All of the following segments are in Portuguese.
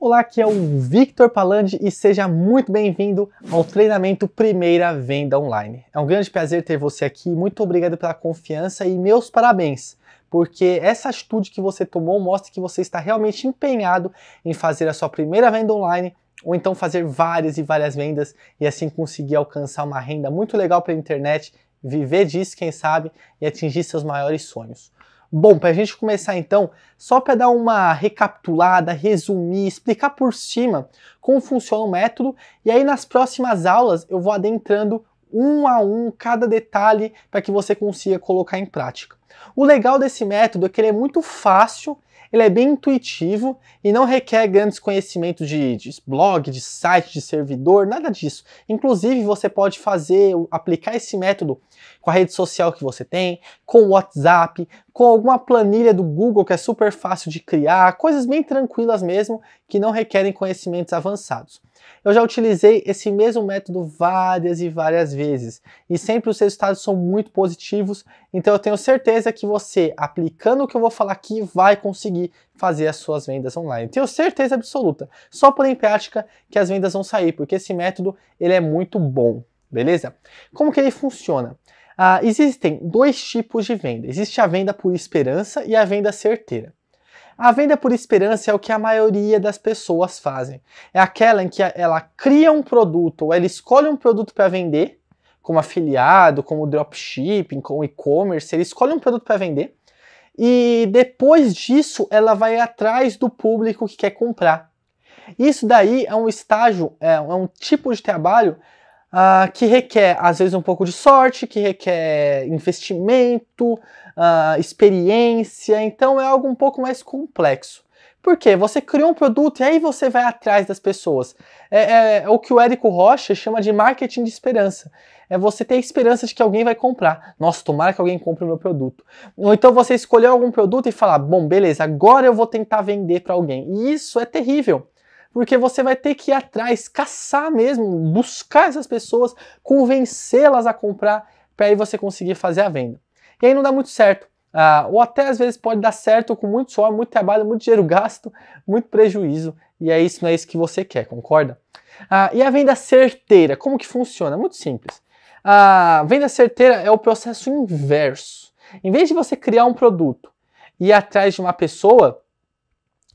Olá, aqui é o Victor Palandi e seja muito bem-vindo ao treinamento Primeira Venda Online. É um grande prazer ter você aqui, muito obrigado pela confiança e meus parabéns, porque essa atitude que você tomou mostra que você está realmente empenhado em fazer a sua primeira venda online ou então fazer várias e várias vendas e assim conseguir alcançar uma renda muito legal pela internet, viver disso, quem sabe, e atingir seus maiores sonhos. Bom, para a gente começar então, só para dar uma recapitulada, resumir, explicar por cima como funciona o método, e aí nas próximas aulas eu vou adentrando um a um cada detalhe para que você consiga colocar em prática. O legal desse método é que ele é muito fácil ele é bem intuitivo e não requer grandes conhecimentos de, de blog, de site, de servidor, nada disso. Inclusive, você pode fazer, aplicar esse método com a rede social que você tem, com o WhatsApp, com alguma planilha do Google que é super fácil de criar, coisas bem tranquilas mesmo que não requerem conhecimentos avançados. Eu já utilizei esse mesmo método várias e várias vezes e sempre os resultados são muito positivos, então eu tenho certeza que você, aplicando o que eu vou falar aqui, vai conseguir fazer as suas vendas online. Tenho certeza absoluta, só por em prática que as vendas vão sair, porque esse método ele é muito bom, beleza? Como que ele funciona? Ah, existem dois tipos de venda. Existe a venda por esperança e a venda certeira. A venda por esperança é o que a maioria das pessoas fazem. É aquela em que ela cria um produto ou ela escolhe um produto para vender, como afiliado, como dropshipping, como e-commerce, ela escolhe um produto para vender e depois disso ela vai atrás do público que quer comprar. Isso daí é um estágio, é, é um tipo de trabalho uh, que requer às vezes um pouco de sorte, que requer investimento, uh, experiência, então é algo um pouco mais complexo. Por quê? Você cria um produto e aí você vai atrás das pessoas. É, é, é, o que o Érico Rocha chama de marketing de esperança. É você ter a esperança de que alguém vai comprar. Nossa, tomara que alguém compre o meu produto. Ou então você escolheu algum produto e falar: bom, beleza, agora eu vou tentar vender para alguém. E isso é terrível. Porque você vai ter que ir atrás, caçar mesmo, buscar essas pessoas, convencê-las a comprar, para aí você conseguir fazer a venda. E aí não dá muito certo. Ah, ou até às vezes pode dar certo com muito suor, muito trabalho, muito dinheiro gasto, muito prejuízo. E é isso, não é isso que você quer, concorda? Ah, e a venda certeira, como que funciona? Muito simples. A ah, venda certeira é o processo inverso. Em vez de você criar um produto e ir atrás de uma pessoa,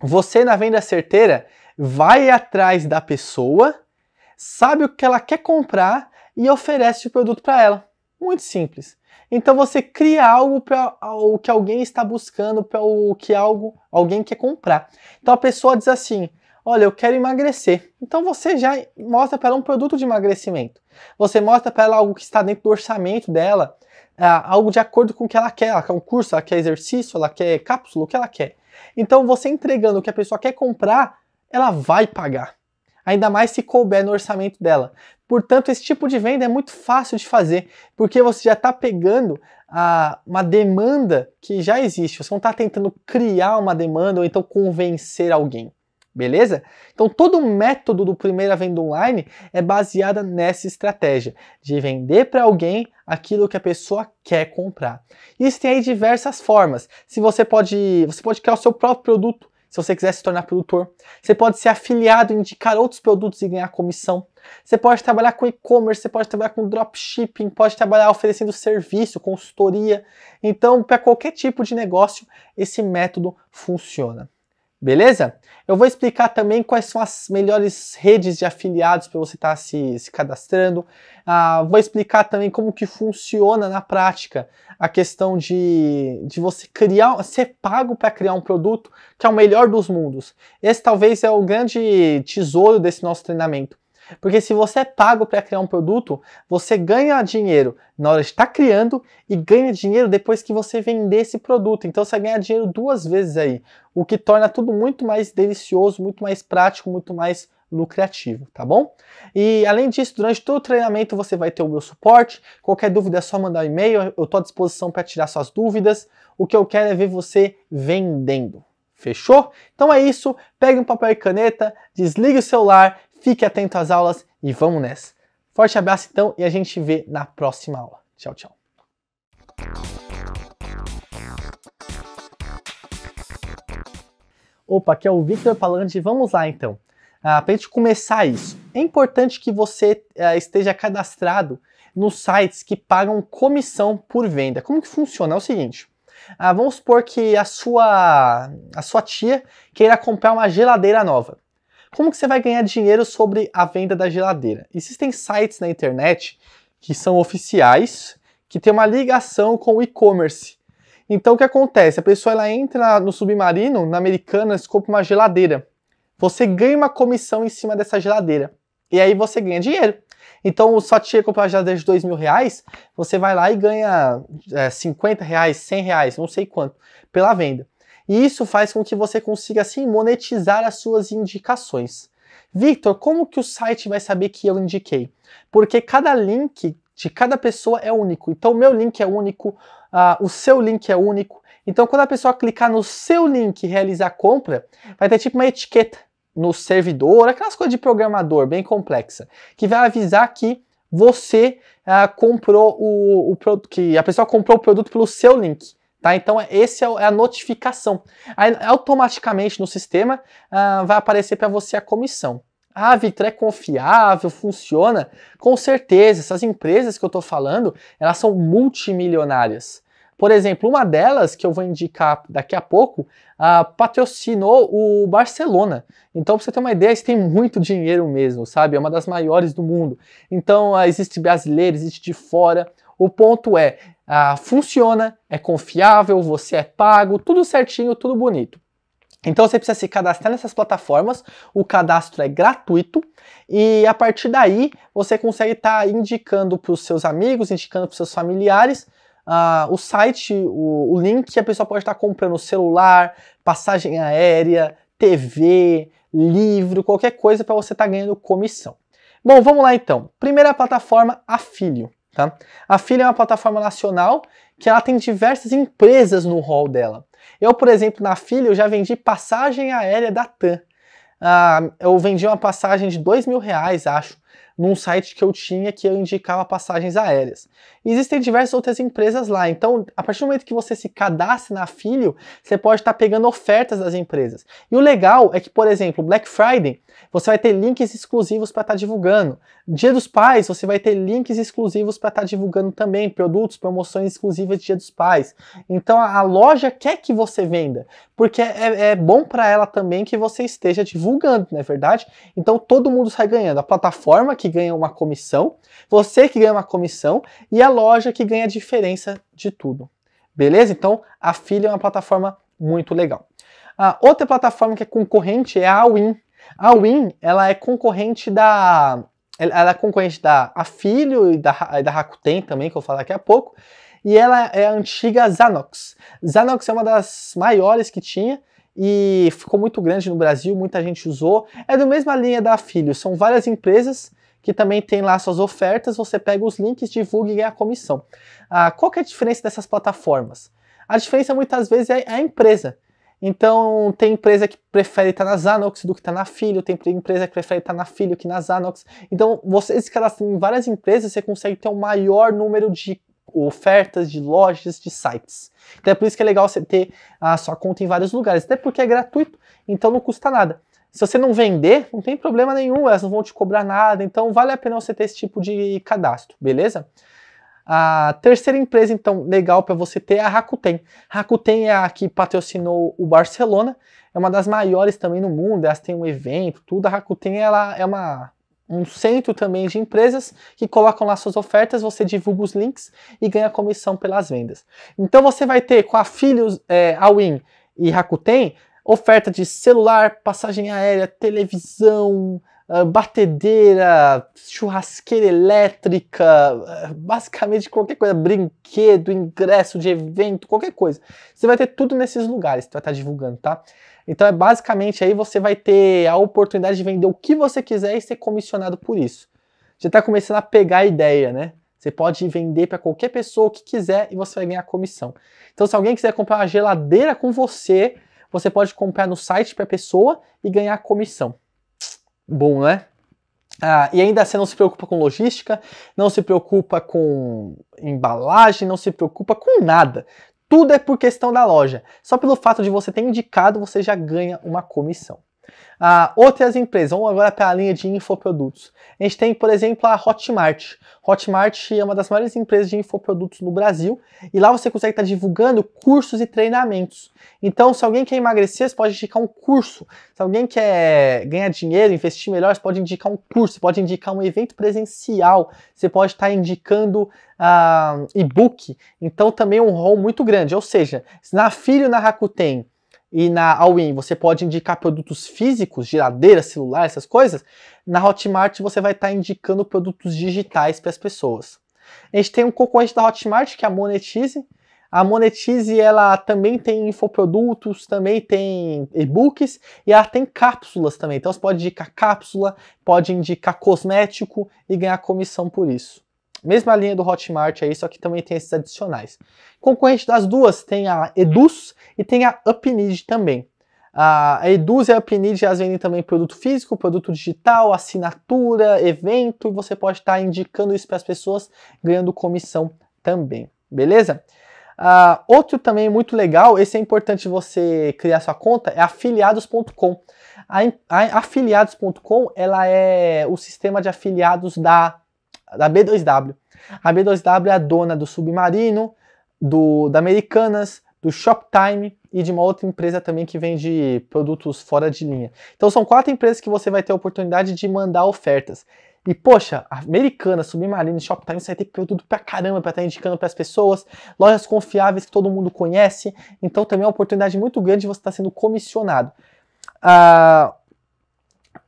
você na venda certeira vai atrás da pessoa, sabe o que ela quer comprar e oferece o produto para ela. Muito simples. Então você cria algo para o que alguém está buscando, para o que é algo alguém quer comprar. Então a pessoa diz assim: "Olha, eu quero emagrecer". Então você já mostra para ela um produto de emagrecimento. Você mostra para ela algo que está dentro do orçamento dela, ah, algo de acordo com o que ela quer, ela quer um curso, ela quer exercício, ela quer cápsula, o que ela quer. Então você entregando o que a pessoa quer comprar, ela vai pagar ainda mais se couber no orçamento dela. Portanto, esse tipo de venda é muito fácil de fazer, porque você já está pegando a, uma demanda que já existe. Você não está tentando criar uma demanda ou então convencer alguém. Beleza? Então, todo o método do Primeira Venda Online é baseado nessa estratégia de vender para alguém aquilo que a pessoa quer comprar. Isso tem aí diversas formas. Se você pode, você pode criar o seu próprio produto, se você quiser se tornar produtor. Você pode ser afiliado, indicar outros produtos e ganhar comissão. Você pode trabalhar com e-commerce, você pode trabalhar com dropshipping, pode trabalhar oferecendo serviço, consultoria. Então, para qualquer tipo de negócio, esse método funciona beleza? Eu vou explicar também quais são as melhores redes de afiliados para você estar tá se, se, cadastrando. Ah, vou explicar também como que funciona na prática a questão de, de você criar, ser pago para criar um produto que é o melhor dos mundos. Esse talvez é o grande tesouro desse nosso treinamento. Porque se você é pago para criar um produto, você ganha dinheiro na hora de estar tá criando e ganha dinheiro depois que você vender esse produto. Então você ganha dinheiro duas vezes aí, o que torna tudo muito mais delicioso, muito mais prático, muito mais lucrativo, tá bom? E além disso, durante todo o treinamento você vai ter o meu suporte. Qualquer dúvida é só mandar um e-mail, eu estou à disposição para tirar suas dúvidas. O que eu quero é ver você vendendo. Fechou? Então é isso. Pegue um papel e caneta, desligue o celular Fique atento às aulas e vamos nessa. Forte abraço então e a gente se vê na próxima aula. Tchau, tchau. Opa, aqui é o Victor Palandi, vamos lá então. Ah, para a gente começar isso, é importante que você ah, esteja cadastrado nos sites que pagam comissão por venda. Como que funciona? É o seguinte, ah, vamos supor que a sua, a sua tia queira comprar uma geladeira nova como que você vai ganhar dinheiro sobre a venda da geladeira? Existem sites na internet que são oficiais, que tem uma ligação com o e-commerce. Então o que acontece? A pessoa ela entra no submarino, na Americana, compra uma geladeira. Você ganha uma comissão em cima dessa geladeira. E aí você ganha dinheiro. Então, só tinha comprar uma geladeira de dois mil reais, você vai lá e ganha é, 50 reais, 100 reais, não sei quanto, pela venda e isso faz com que você consiga assim monetizar as suas indicações. Victor, como que o site vai saber que eu indiquei? Porque cada link de cada pessoa é único. Então, o meu link é único, uh, o seu link é único. Então, quando a pessoa clicar no seu link e realizar a compra, vai ter tipo uma etiqueta no servidor, aquelas coisas de programador bem complexa, que vai avisar que você uh, comprou o, o que a pessoa comprou o produto pelo seu link. Tá? Então, é, essa é, é a notificação. Aí, automaticamente no sistema ah, vai aparecer para você a comissão. Ah, Victor, é confiável, funciona? Com certeza, essas empresas que eu estou falando, elas são multimilionárias. Por exemplo, uma delas que eu vou indicar daqui a pouco ah, patrocinou o Barcelona. Então, para você ter uma ideia, eles têm muito dinheiro mesmo, sabe? É uma das maiores do mundo. Então, ah, existe brasileiro, existe de fora. O ponto é, ah, funciona, é confiável, você é pago, tudo certinho, tudo bonito. Então você precisa se cadastrar nessas plataformas, o cadastro é gratuito e a partir daí você consegue estar tá indicando para os seus amigos, indicando para os seus familiares ah, o site, o, o link que a pessoa pode estar tá comprando celular, passagem aérea, TV, livro, qualquer coisa para você estar tá ganhando comissão. Bom, vamos lá então. Primeira plataforma, Afilio. Tá? A Filha é uma plataforma nacional que ela tem diversas empresas no hall dela. Eu, por exemplo, na Filha, eu já vendi passagem aérea da TAM. Ah, eu vendi uma passagem de dois mil reais, acho, num site que eu tinha que eu indicava passagens aéreas existem diversas outras empresas lá. Então, a partir do momento que você se cadastra na Filio, você pode estar tá pegando ofertas das empresas. E o legal é que, por exemplo, Black Friday, você vai ter links exclusivos para estar tá divulgando. Dia dos Pais, você vai ter links exclusivos para estar tá divulgando também produtos, promoções exclusivas de Dia dos Pais. Então, a, a loja quer que você venda, porque é, é, é bom para ela também que você esteja divulgando, não é verdade? Então, todo mundo sai ganhando. A plataforma que ganha uma comissão, você que ganha uma comissão e a loja que ganha a diferença de tudo. Beleza? Então, a Filha é uma plataforma muito legal. A outra plataforma que é concorrente é a Win. A Win, ela é concorrente da ela é concorrente da Afilio e da, da Rakuten também, que eu vou falar daqui a pouco. E ela é a antiga Zanox. Zanox é uma das maiores que tinha e ficou muito grande no Brasil, muita gente usou. É da mesma linha da Afilio, são várias empresas que também tem lá suas ofertas, você pega os links, divulga e ganha a comissão. Ah, qual que é a diferença dessas plataformas? A diferença muitas vezes é, é a empresa. Então, tem empresa que prefere estar na Zanox do que estar na Filho, tem empresa que prefere estar na Filho que na Zanox. Então, você se em várias empresas, você consegue ter um maior número de ofertas, de lojas, de sites. Então, é por isso que é legal você ter a sua conta em vários lugares, até porque é gratuito, então não custa nada. Se você não vender, não tem problema nenhum, elas não vão te cobrar nada, então vale a pena você ter esse tipo de cadastro, beleza? A terceira empresa, então, legal para você ter é a Rakuten. A Rakuten é a que patrocinou o Barcelona, é uma das maiores também no mundo, elas têm um evento, tudo. A Rakuten ela é uma, um centro também de empresas que colocam lá suas ofertas, você divulga os links e ganha comissão pelas vendas. Então você vai ter com a Filhos, é, a Win e Rakuten, oferta de celular, passagem aérea, televisão, ah, batedeira, churrasqueira elétrica, ah, basicamente qualquer coisa, brinquedo, ingresso de evento, qualquer coisa. Você vai ter tudo nesses lugares, você vai estar divulgando, tá? Então é basicamente aí você vai ter a oportunidade de vender o que você quiser e ser comissionado por isso. Já está começando a pegar a ideia, né? Você pode vender para qualquer pessoa que quiser e você vai ganhar comissão. Então, se alguém quiser comprar uma geladeira com você, você pode comprar no site para a pessoa e ganhar comissão. Bom, né? Ah, e ainda você assim, não se preocupa com logística, não se preocupa com embalagem, não se preocupa com nada. Tudo é por questão da loja. Só pelo fato de você ter indicado, você já ganha uma comissão a outras empresas. Vamos agora para a linha de infoprodutos. A gente tem, por exemplo, a Hotmart. Hotmart é uma das maiores empresas de infoprodutos no Brasil e lá você consegue estar tá divulgando cursos e treinamentos. Então, se alguém quer emagrecer, você pode indicar um curso. Se alguém quer ganhar dinheiro, investir melhor, você pode indicar um curso, pode indicar um evento presencial, você pode estar tá indicando uh, e-book. Então, também é um rol muito grande. Ou seja, se na Filho na Rakuten e na Allwin você pode indicar produtos físicos, geladeira, celular, essas coisas, na Hotmart você vai estar tá indicando produtos digitais para as pessoas. A gente tem um concorrente da Hotmart que é a Monetize. A Monetize ela também tem infoprodutos, também tem e-books e ela tem cápsulas também. Então você pode indicar cápsula, pode indicar cosmético e ganhar comissão por isso. Mesma linha do Hotmart aí, só que também tem esses adicionais. Concorrente das duas tem a Eduz e tem a Upnid também. A Eduz e a Upnid elas vendem também produto físico, produto digital, assinatura, evento, e você pode estar tá indicando isso para as pessoas, ganhando comissão também, beleza? Uh, outro também muito legal, esse é importante você criar sua conta, é afiliados.com. A, a afiliados.com ela é o sistema de afiliados da da B2W. A B2W é a dona do Submarino, do da Americanas, do Shoptime e de uma outra empresa também que vende produtos fora de linha. Então são quatro empresas que você vai ter a oportunidade de mandar ofertas. E poxa, americana, submarino, Shoptime, você vai ter produto pra caramba pra estar tá indicando para as pessoas, lojas confiáveis que todo mundo conhece. Então também é uma oportunidade muito grande de você estar tá sendo comissionado. Ah,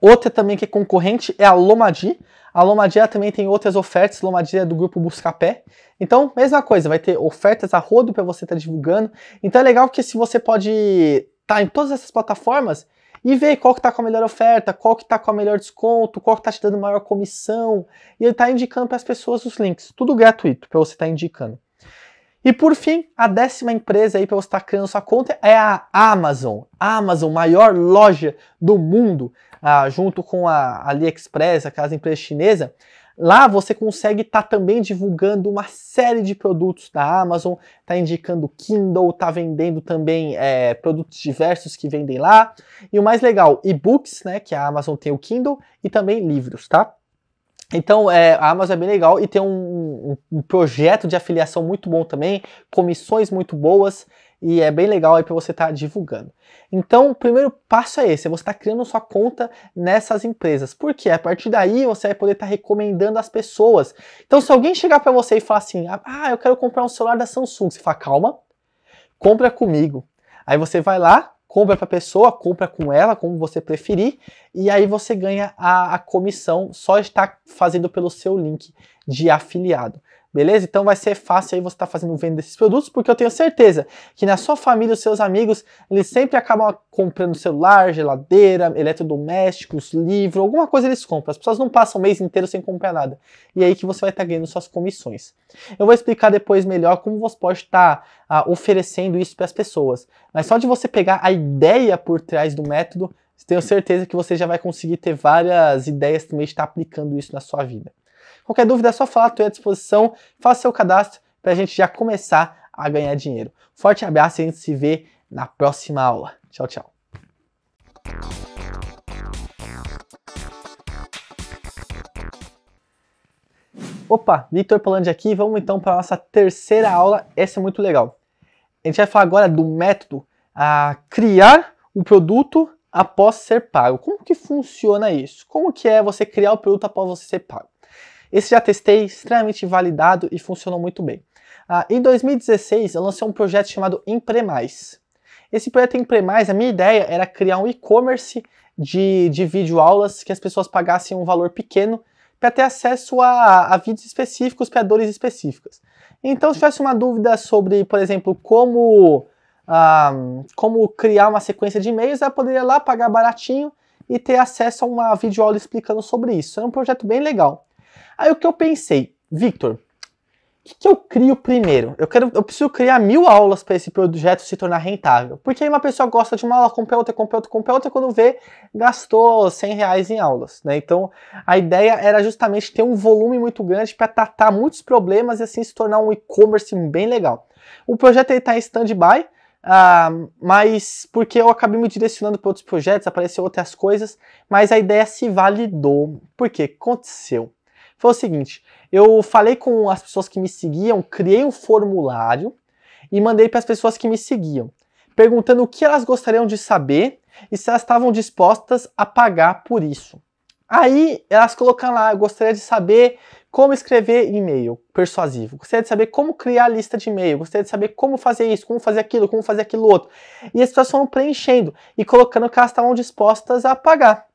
outra também que é concorrente é a Lomadi. A Lomadia também tem outras ofertas, Lomadia é do grupo Buscapé. Então, mesma coisa, vai ter ofertas a rodo para você estar tá divulgando. Então é legal que se você pode estar tá em todas essas plataformas e ver qual que está com a melhor oferta, qual que está com o melhor desconto, qual que está te dando maior comissão. E ele está indicando para as pessoas os links. Tudo gratuito para você estar tá indicando. E por fim, a décima empresa aí para você estar tá criando sua conta é a Amazon. A Amazon, maior loja do mundo ah, junto com a AliExpress, aquelas empresas chinesas, Lá você consegue estar tá também divulgando uma série de produtos da Amazon, está indicando Kindle, está vendendo também é, produtos diversos que vendem lá. E o mais legal, e-books, né? Que a Amazon tem o Kindle e também livros, tá? Então, é, a Amazon é bem legal e tem um, um, um projeto de afiliação muito bom também, comissões muito boas e é bem legal aí para você estar tá divulgando. Então, o primeiro passo é esse, é você estar tá criando sua conta nessas empresas. Porque a partir daí você vai poder estar tá recomendando as pessoas. Então, se alguém chegar para você e falar assim: "Ah, eu quero comprar um celular da Samsung", você fala: "Calma, compra comigo". Aí você vai lá, compra para a pessoa, compra com ela, como você preferir, e aí você ganha a, a comissão só está fazendo pelo seu link de afiliado beleza? Então vai ser fácil aí você estar tá fazendo venda desses produtos, porque eu tenho certeza que na sua família, os seus amigos, eles sempre acabam comprando celular, geladeira, eletrodomésticos, livro, alguma coisa eles compram. As pessoas não passam o mês inteiro sem comprar nada. E é aí que você vai estar tá ganhando suas comissões. Eu vou explicar depois melhor como você pode estar tá, uh, oferecendo isso para as pessoas. Mas só de você pegar a ideia por trás do método, tenho certeza que você já vai conseguir ter várias ideias também de estar tá aplicando isso na sua vida. Qualquer dúvida é só falar, estou à disposição. Faça seu cadastro para a gente já começar a ganhar dinheiro. Forte abraço e a gente se vê na próxima aula. Tchau, tchau. Opa, Victor Polandi aqui, vamos então para a nossa terceira aula, essa é muito legal. A gente vai falar agora do método a criar o produto após ser pago. Como que funciona isso? Como que é você criar o produto após você ser pago? Esse já testei, extremamente validado e funcionou muito bem. Ah, em 2016, eu lancei um projeto chamado Empremais. Esse projeto Empremais, a minha ideia era criar um e-commerce de, de aulas, que as pessoas pagassem um valor pequeno para ter acesso a, a vídeos específicos para dores específicas. Então, se tivesse uma dúvida sobre, por exemplo, como, ah, como criar uma sequência de e-mails, ela poderia ir lá pagar baratinho e ter acesso a uma videoaula explicando sobre isso. Era um projeto bem legal. Aí o que eu pensei, Victor, o que, que, eu crio primeiro? Eu, quero, eu preciso criar mil aulas para esse projeto se tornar rentável. Porque aí uma pessoa gosta de uma aula, compra outra, compra outra, compra outra, quando vê, gastou 100 reais em aulas. Né? Então a ideia era justamente ter um volume muito grande para tratar muitos problemas e assim se tornar um e-commerce bem legal. O projeto está em stand-by, Uh, mas porque eu acabei me direcionando para outros projetos, apareceram outras coisas, mas a ideia se validou. Por quê? Aconteceu foi o seguinte: eu falei com as pessoas que me seguiam, criei um formulário e mandei para as pessoas que me seguiam, perguntando o que elas gostariam de saber e se elas estavam dispostas a pagar por isso. Aí elas colocaram lá, eu gostaria de saber como escrever e-mail persuasivo, gostaria de saber como criar lista de e-mail, gostaria de saber como fazer isso, como fazer aquilo, como fazer aquilo outro. E as pessoas foram preenchendo e colocando que elas estavam dispostas a pagar.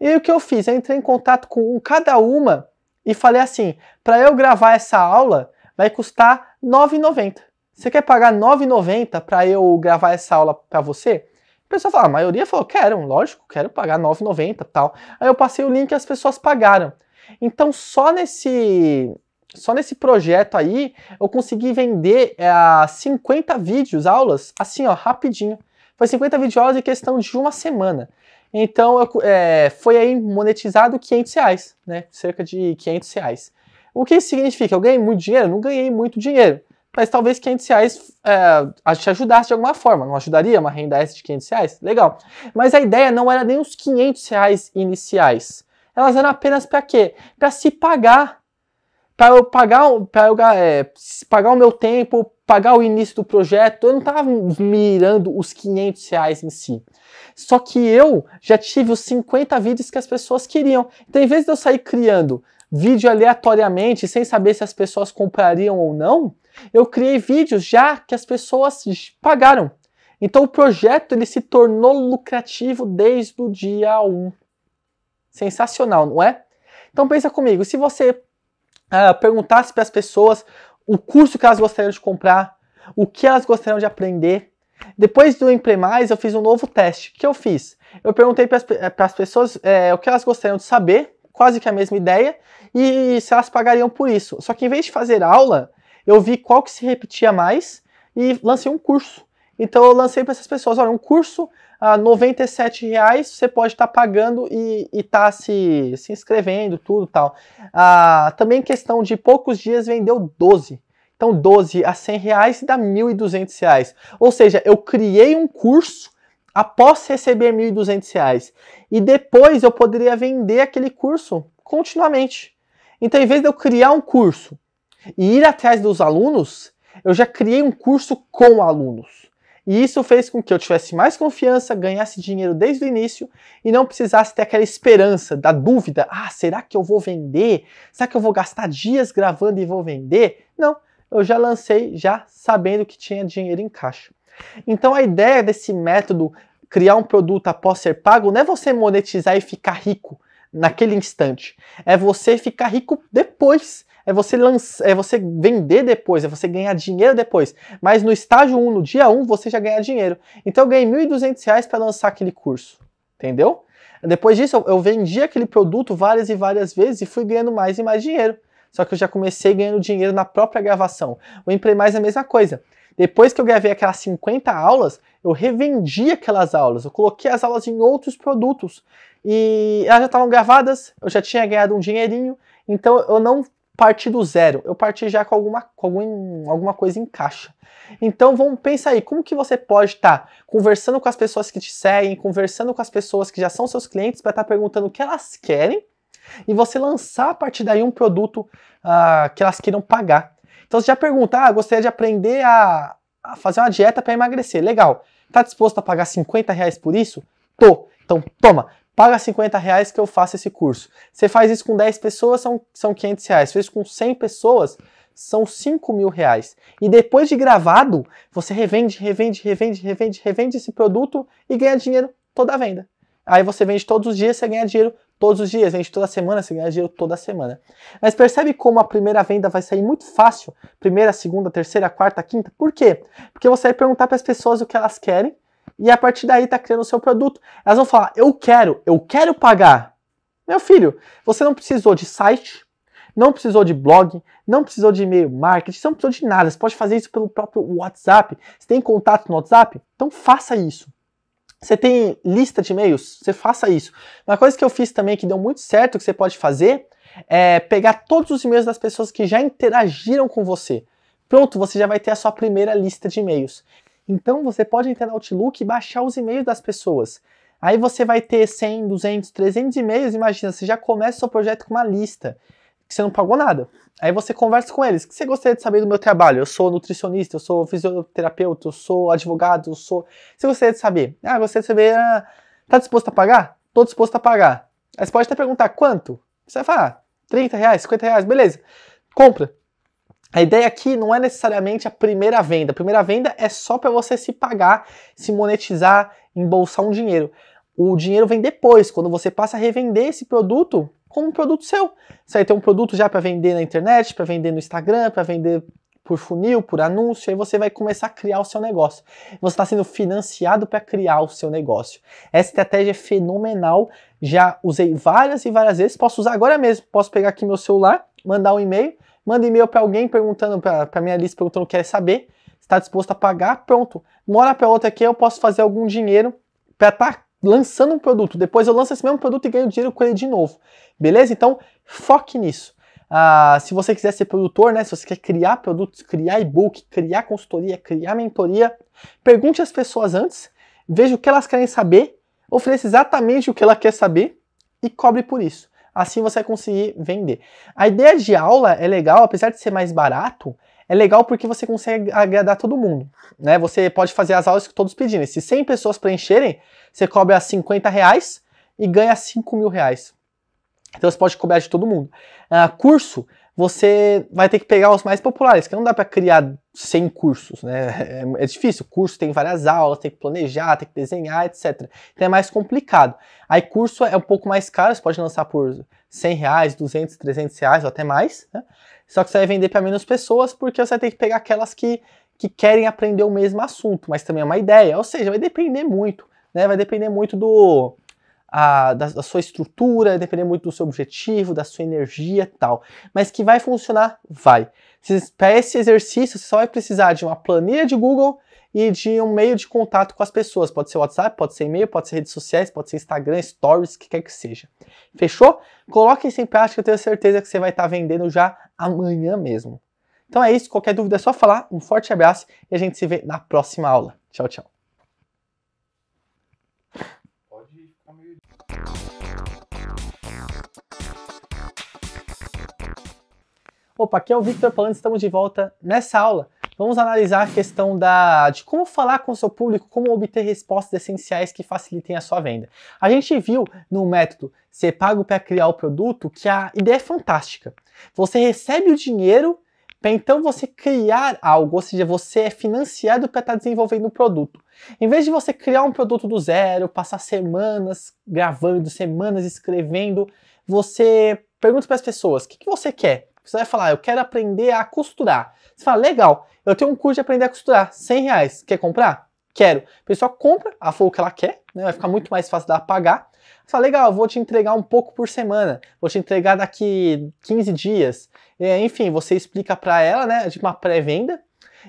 E aí, o que eu fiz? Eu entrei em contato com cada uma e falei assim: para eu gravar essa aula vai custar R$ 9,90. Você quer pagar R$ 9,90 para eu gravar essa aula para você? a pessoa fala, ah, a maioria falou, quero, lógico, quero pagar R$ 9,90 tal. Aí eu passei o link e as pessoas pagaram. Então só nesse só nesse projeto aí eu consegui vender é, eh, 50 vídeos, aulas, assim ó, rapidinho. Foi 50 vídeos aulas em questão de uma semana. Então eu, é, foi aí monetizado 500 reais, né? Cerca de 500 reais. O que isso significa? Eu ganhei muito dinheiro? Não ganhei muito dinheiro. Mas talvez 500 reais é, te ajudasse de alguma forma. Não ajudaria uma renda S de 500 reais? Legal. Mas a ideia não era nem os 500 reais iniciais. Elas eram apenas para quê? Para se pagar para eu pagar para eu é, pagar o meu tempo pagar o início do projeto, eu não estava mirando os 500 reais em si. Só que eu já tive os 50 vídeos que as pessoas queriam. Então, em vez de eu sair criando vídeo aleatoriamente, sem saber se as pessoas comprariam ou não, eu criei vídeos já que as pessoas pagaram. Então, o projeto ele se tornou lucrativo desde o dia 1. Sensacional, não é? Então, pensa comigo, se você uh, perguntasse para as pessoas o curso que elas gostariam de comprar, o que elas gostariam de aprender. Depois do Empre eu fiz um novo teste. O que eu fiz? Eu perguntei para as eh, pessoas é, o que elas gostariam de saber, quase que a mesma ideia, e se elas pagariam por isso. Só que em vez de fazer aula, eu vi qual que se repetia mais e lancei um curso. Então eu lancei para essas pessoas, olha, é um curso ah, a 97 reais você pode estar tá pagando e estar tá se, se inscrevendo, tudo tal. Ah, também questão de poucos dias vendeu 12. Então 12 a 100 reais dá 1.200 reais. Ou seja, eu criei um curso após receber 1.200 reais. E depois eu poderia vender aquele curso continuamente. Então, em vez de eu criar um curso e ir atrás dos alunos, eu já criei um curso com alunos. E isso fez com que eu tivesse mais confiança, ganhasse dinheiro desde o início e não precisasse ter aquela esperança da dúvida: ah, será que eu vou vender? Será que eu vou gastar dias gravando e vou vender? Não, eu já lancei já sabendo que tinha dinheiro em caixa. Então a ideia desse método criar um produto após ser pago não é você monetizar e ficar rico naquele instante, é você ficar rico depois é você lançar, é você vender depois, é você ganhar dinheiro depois. Mas no estágio 1, no dia 1, você já ganha dinheiro. Então eu ganhei R$ reais para lançar aquele curso, entendeu? Depois disso, eu vendi aquele produto várias e várias vezes e fui ganhando mais e mais dinheiro. Só que eu já comecei ganhando dinheiro na própria gravação. O Emprei Mais é a mesma coisa. Depois que eu gravei aquelas 50 aulas, eu revendi aquelas aulas, eu coloquei as aulas em outros produtos. E elas já estavam gravadas, eu já tinha ganhado um dinheirinho, então eu não partir do zero, eu partir já com alguma, com algum, alguma coisa em caixa. Então vamos pensar aí, como que você pode estar tá conversando com as pessoas que te seguem, conversando com as pessoas que já são seus clientes, para estar tá perguntando o que elas querem e você lançar a partir daí um produto ah, que elas queiram pagar. Então você já pergunta, ah, gostaria de aprender a, a fazer uma dieta para emagrecer. Legal. está disposto a pagar 50 reais por isso? Tô. Então toma, paga 50 reais que eu faço esse curso. Você faz isso com 10 pessoas, são, são 500 reais. Fez com 100 pessoas, são 5 mil reais. E depois de gravado, você revende, revende, revende, revende, revende esse produto e ganha dinheiro toda a venda. Aí você vende todos os dias, você ganha dinheiro todos os dias, vende toda semana, você ganha dinheiro toda semana. Mas percebe como a primeira venda vai sair muito fácil? Primeira, segunda, terceira, quarta, quinta. Por quê? Porque você vai perguntar para as pessoas o que elas querem e a partir daí tá criando o seu produto. Elas vão falar: "Eu quero, eu quero pagar". Meu filho, você não precisou de site, não precisou de blog, não precisou de e-mail marketing, não precisou de nada. Você pode fazer isso pelo próprio WhatsApp. Você tem contato no WhatsApp? Então faça isso. Você tem lista de e-mails? Você faça isso. Uma coisa que eu fiz também que deu muito certo que você pode fazer é pegar todos os e-mails das pessoas que já interagiram com você. Pronto, você já vai ter a sua primeira lista de e-mails. Então você pode entrar no Outlook e baixar os e-mails das pessoas. Aí você vai ter 100, 200, 300 e-mails, imagina, você já começa o seu projeto com uma lista, que você não pagou nada. Aí você conversa com eles, o que você gostaria de saber do meu trabalho? Eu sou nutricionista, eu sou fisioterapeuta, eu sou advogado, eu sou... você gostaria de saber? Ah, gostaria de saber... Ah, tá disposto a pagar? Tô disposto a pagar. Aí você pode até perguntar, quanto? Você vai falar, 30 ah, reais, 50 reais, beleza. Compra. A ideia aqui não é necessariamente a primeira venda. A primeira venda é só para você se pagar, se monetizar, embolsar um dinheiro. O dinheiro vem depois, quando você passa a revender esse produto como um produto seu. Você vai ter um produto já para vender na internet, para vender no Instagram, para vender por funil, por anúncio, aí você vai começar a criar o seu negócio. Você está sendo financiado para criar o seu negócio. Essa estratégia é fenomenal. Já usei várias e várias vezes. Posso usar agora mesmo. Posso pegar aqui meu celular, mandar um e-mail manda e-mail para alguém perguntando, para minha lista perguntando quer saber, está disposto a pagar, pronto. Mora para outra aqui, eu posso fazer algum dinheiro para estar tá lançando um produto. Depois eu lanço esse mesmo produto e ganho dinheiro com ele de novo. Beleza? Então, foque nisso. Ah, se você quiser ser produtor, né? Se você quer criar produtos, criar e-book, criar consultoria, criar mentoria, pergunte às pessoas antes, veja o que elas querem saber, ofereça exatamente o que ela quer saber e cobre por isso. Assim você vai conseguir vender. A ideia de aula é legal, apesar de ser mais barato, é legal porque você consegue agradar todo mundo, né? Você pode fazer as aulas que todos pedirem se 100 pessoas preencherem, você cobra 50 reais e ganha 5 mil reais. Então você pode cobrar de todo mundo. Uh, curso, você vai ter que pegar os mais populares, que não dá para criar 100 cursos, né? É, é difícil, curso tem várias aulas, tem que planejar, tem que desenhar, etc. Então é mais complicado. Aí curso é um pouco mais caro, você pode lançar por 100 reais, 200, 300 reais ou até mais, né? Só que você vai vender para menos pessoas porque você vai ter que pegar aquelas que, que querem aprender o mesmo assunto, mas também é uma ideia, ou seja, vai depender muito, né? Vai depender muito do a, da, da, sua estrutura, depender muito do seu objetivo, da sua energia e tal. Mas que vai funcionar, vai. Para esse exercício, você só vai precisar de uma planilha de Google e de um meio de contato com as pessoas. Pode ser WhatsApp, pode ser e-mail, pode ser redes sociais, pode ser Instagram, Stories, o que quer que seja. Fechou? Coloque isso em prática, eu tenho certeza que você vai estar tá vendendo já amanhã mesmo. Então é isso, qualquer dúvida é só falar. Um forte abraço e a gente se vê na próxima aula. Tchau, tchau. Opa, aqui é o Victor falando, estamos de volta nessa aula. Vamos analisar a questão da, de como falar com o seu público, como obter respostas essenciais que facilitem a sua venda. A gente viu no método Ser Pago para Criar o Produto que a ideia é fantástica. Você recebe o dinheiro para então você criar algo, ou seja, você é financiado para estar tá desenvolvendo o produto. Em vez de você criar um produto do zero, passar semanas gravando, semanas escrevendo, você pergunta para as pessoas: o que, que você quer? Você vai falar: eu quero aprender a costurar. Você fala: legal, eu tenho um curso de aprender a costurar, 100 reais. Quer comprar? Quero. A pessoa compra, a falou o que ela quer, né? vai ficar muito mais fácil da pagar. Você fala, legal, eu vou te entregar um pouco por semana, vou te entregar daqui 15 dias. É, enfim, você explica para ela, né, tipo uma pré-venda,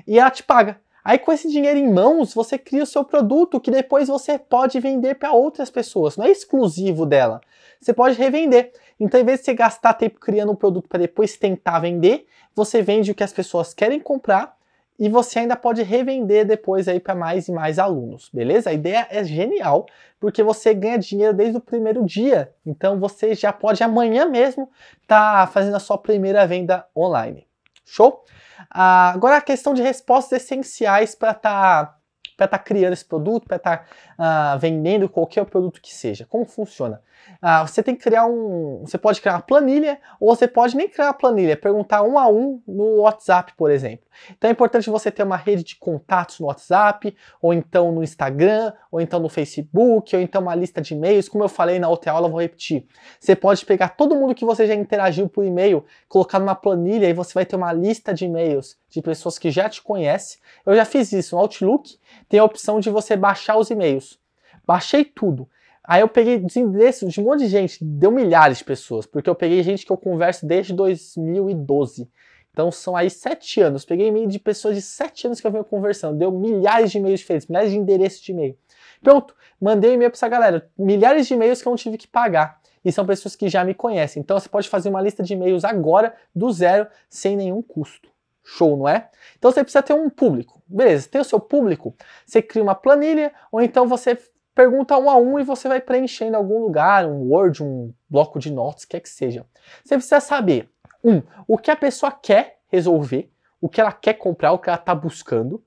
e ela te paga. Aí com esse dinheiro em mãos, você cria o seu produto que depois você pode vender para outras pessoas, não é exclusivo dela. Você pode revender. Então, em vez de você gastar tempo criando um produto para depois tentar vender, você vende o que as pessoas querem comprar e você ainda pode revender depois aí para mais e mais alunos, beleza? A ideia é genial, porque você ganha dinheiro desde o primeiro dia. Então, você já pode amanhã mesmo estar tá fazendo a sua primeira venda online. Show? Ah, agora a questão de respostas essenciais para estar tá, tá criando esse produto, para estar tá, ah, vendendo qualquer produto que seja. Como funciona? Ah, você tem que criar um. Você pode criar uma planilha, ou você pode nem criar uma planilha, é perguntar um a um no WhatsApp, por exemplo. Então é importante você ter uma rede de contatos no WhatsApp, ou então no Instagram, ou então no Facebook, ou então uma lista de e-mails. Como eu falei na outra aula, vou repetir. Você pode pegar todo mundo que você já interagiu por e-mail, colocar numa planilha e você vai ter uma lista de e-mails de pessoas que já te conhecem. Eu já fiz isso no Outlook, tem a opção de você baixar os e-mails. Baixei tudo. Aí eu peguei desse, de um monte de gente, deu milhares de pessoas, porque eu peguei gente que eu converso desde 2012. Então são aí sete anos. Peguei e-mail de pessoas de sete anos que eu venho conversando. Deu milhares de e-mails diferentes, milhares de endereços de e-mail. Pronto, mandei um e-mail para essa galera. Milhares de e-mails que eu não tive que pagar. E são pessoas que já me conhecem. Então você pode fazer uma lista de e-mails agora, do zero, sem nenhum custo. Show, não é? Então você precisa ter um público. Beleza, tem o seu público, você cria uma planilha, ou então você pergunta um a um e você vai preenchendo algum lugar, um Word, um bloco de notas, quer é que seja. Você precisa saber, um, o que a pessoa quer resolver, o que ela quer comprar, o que ela está buscando.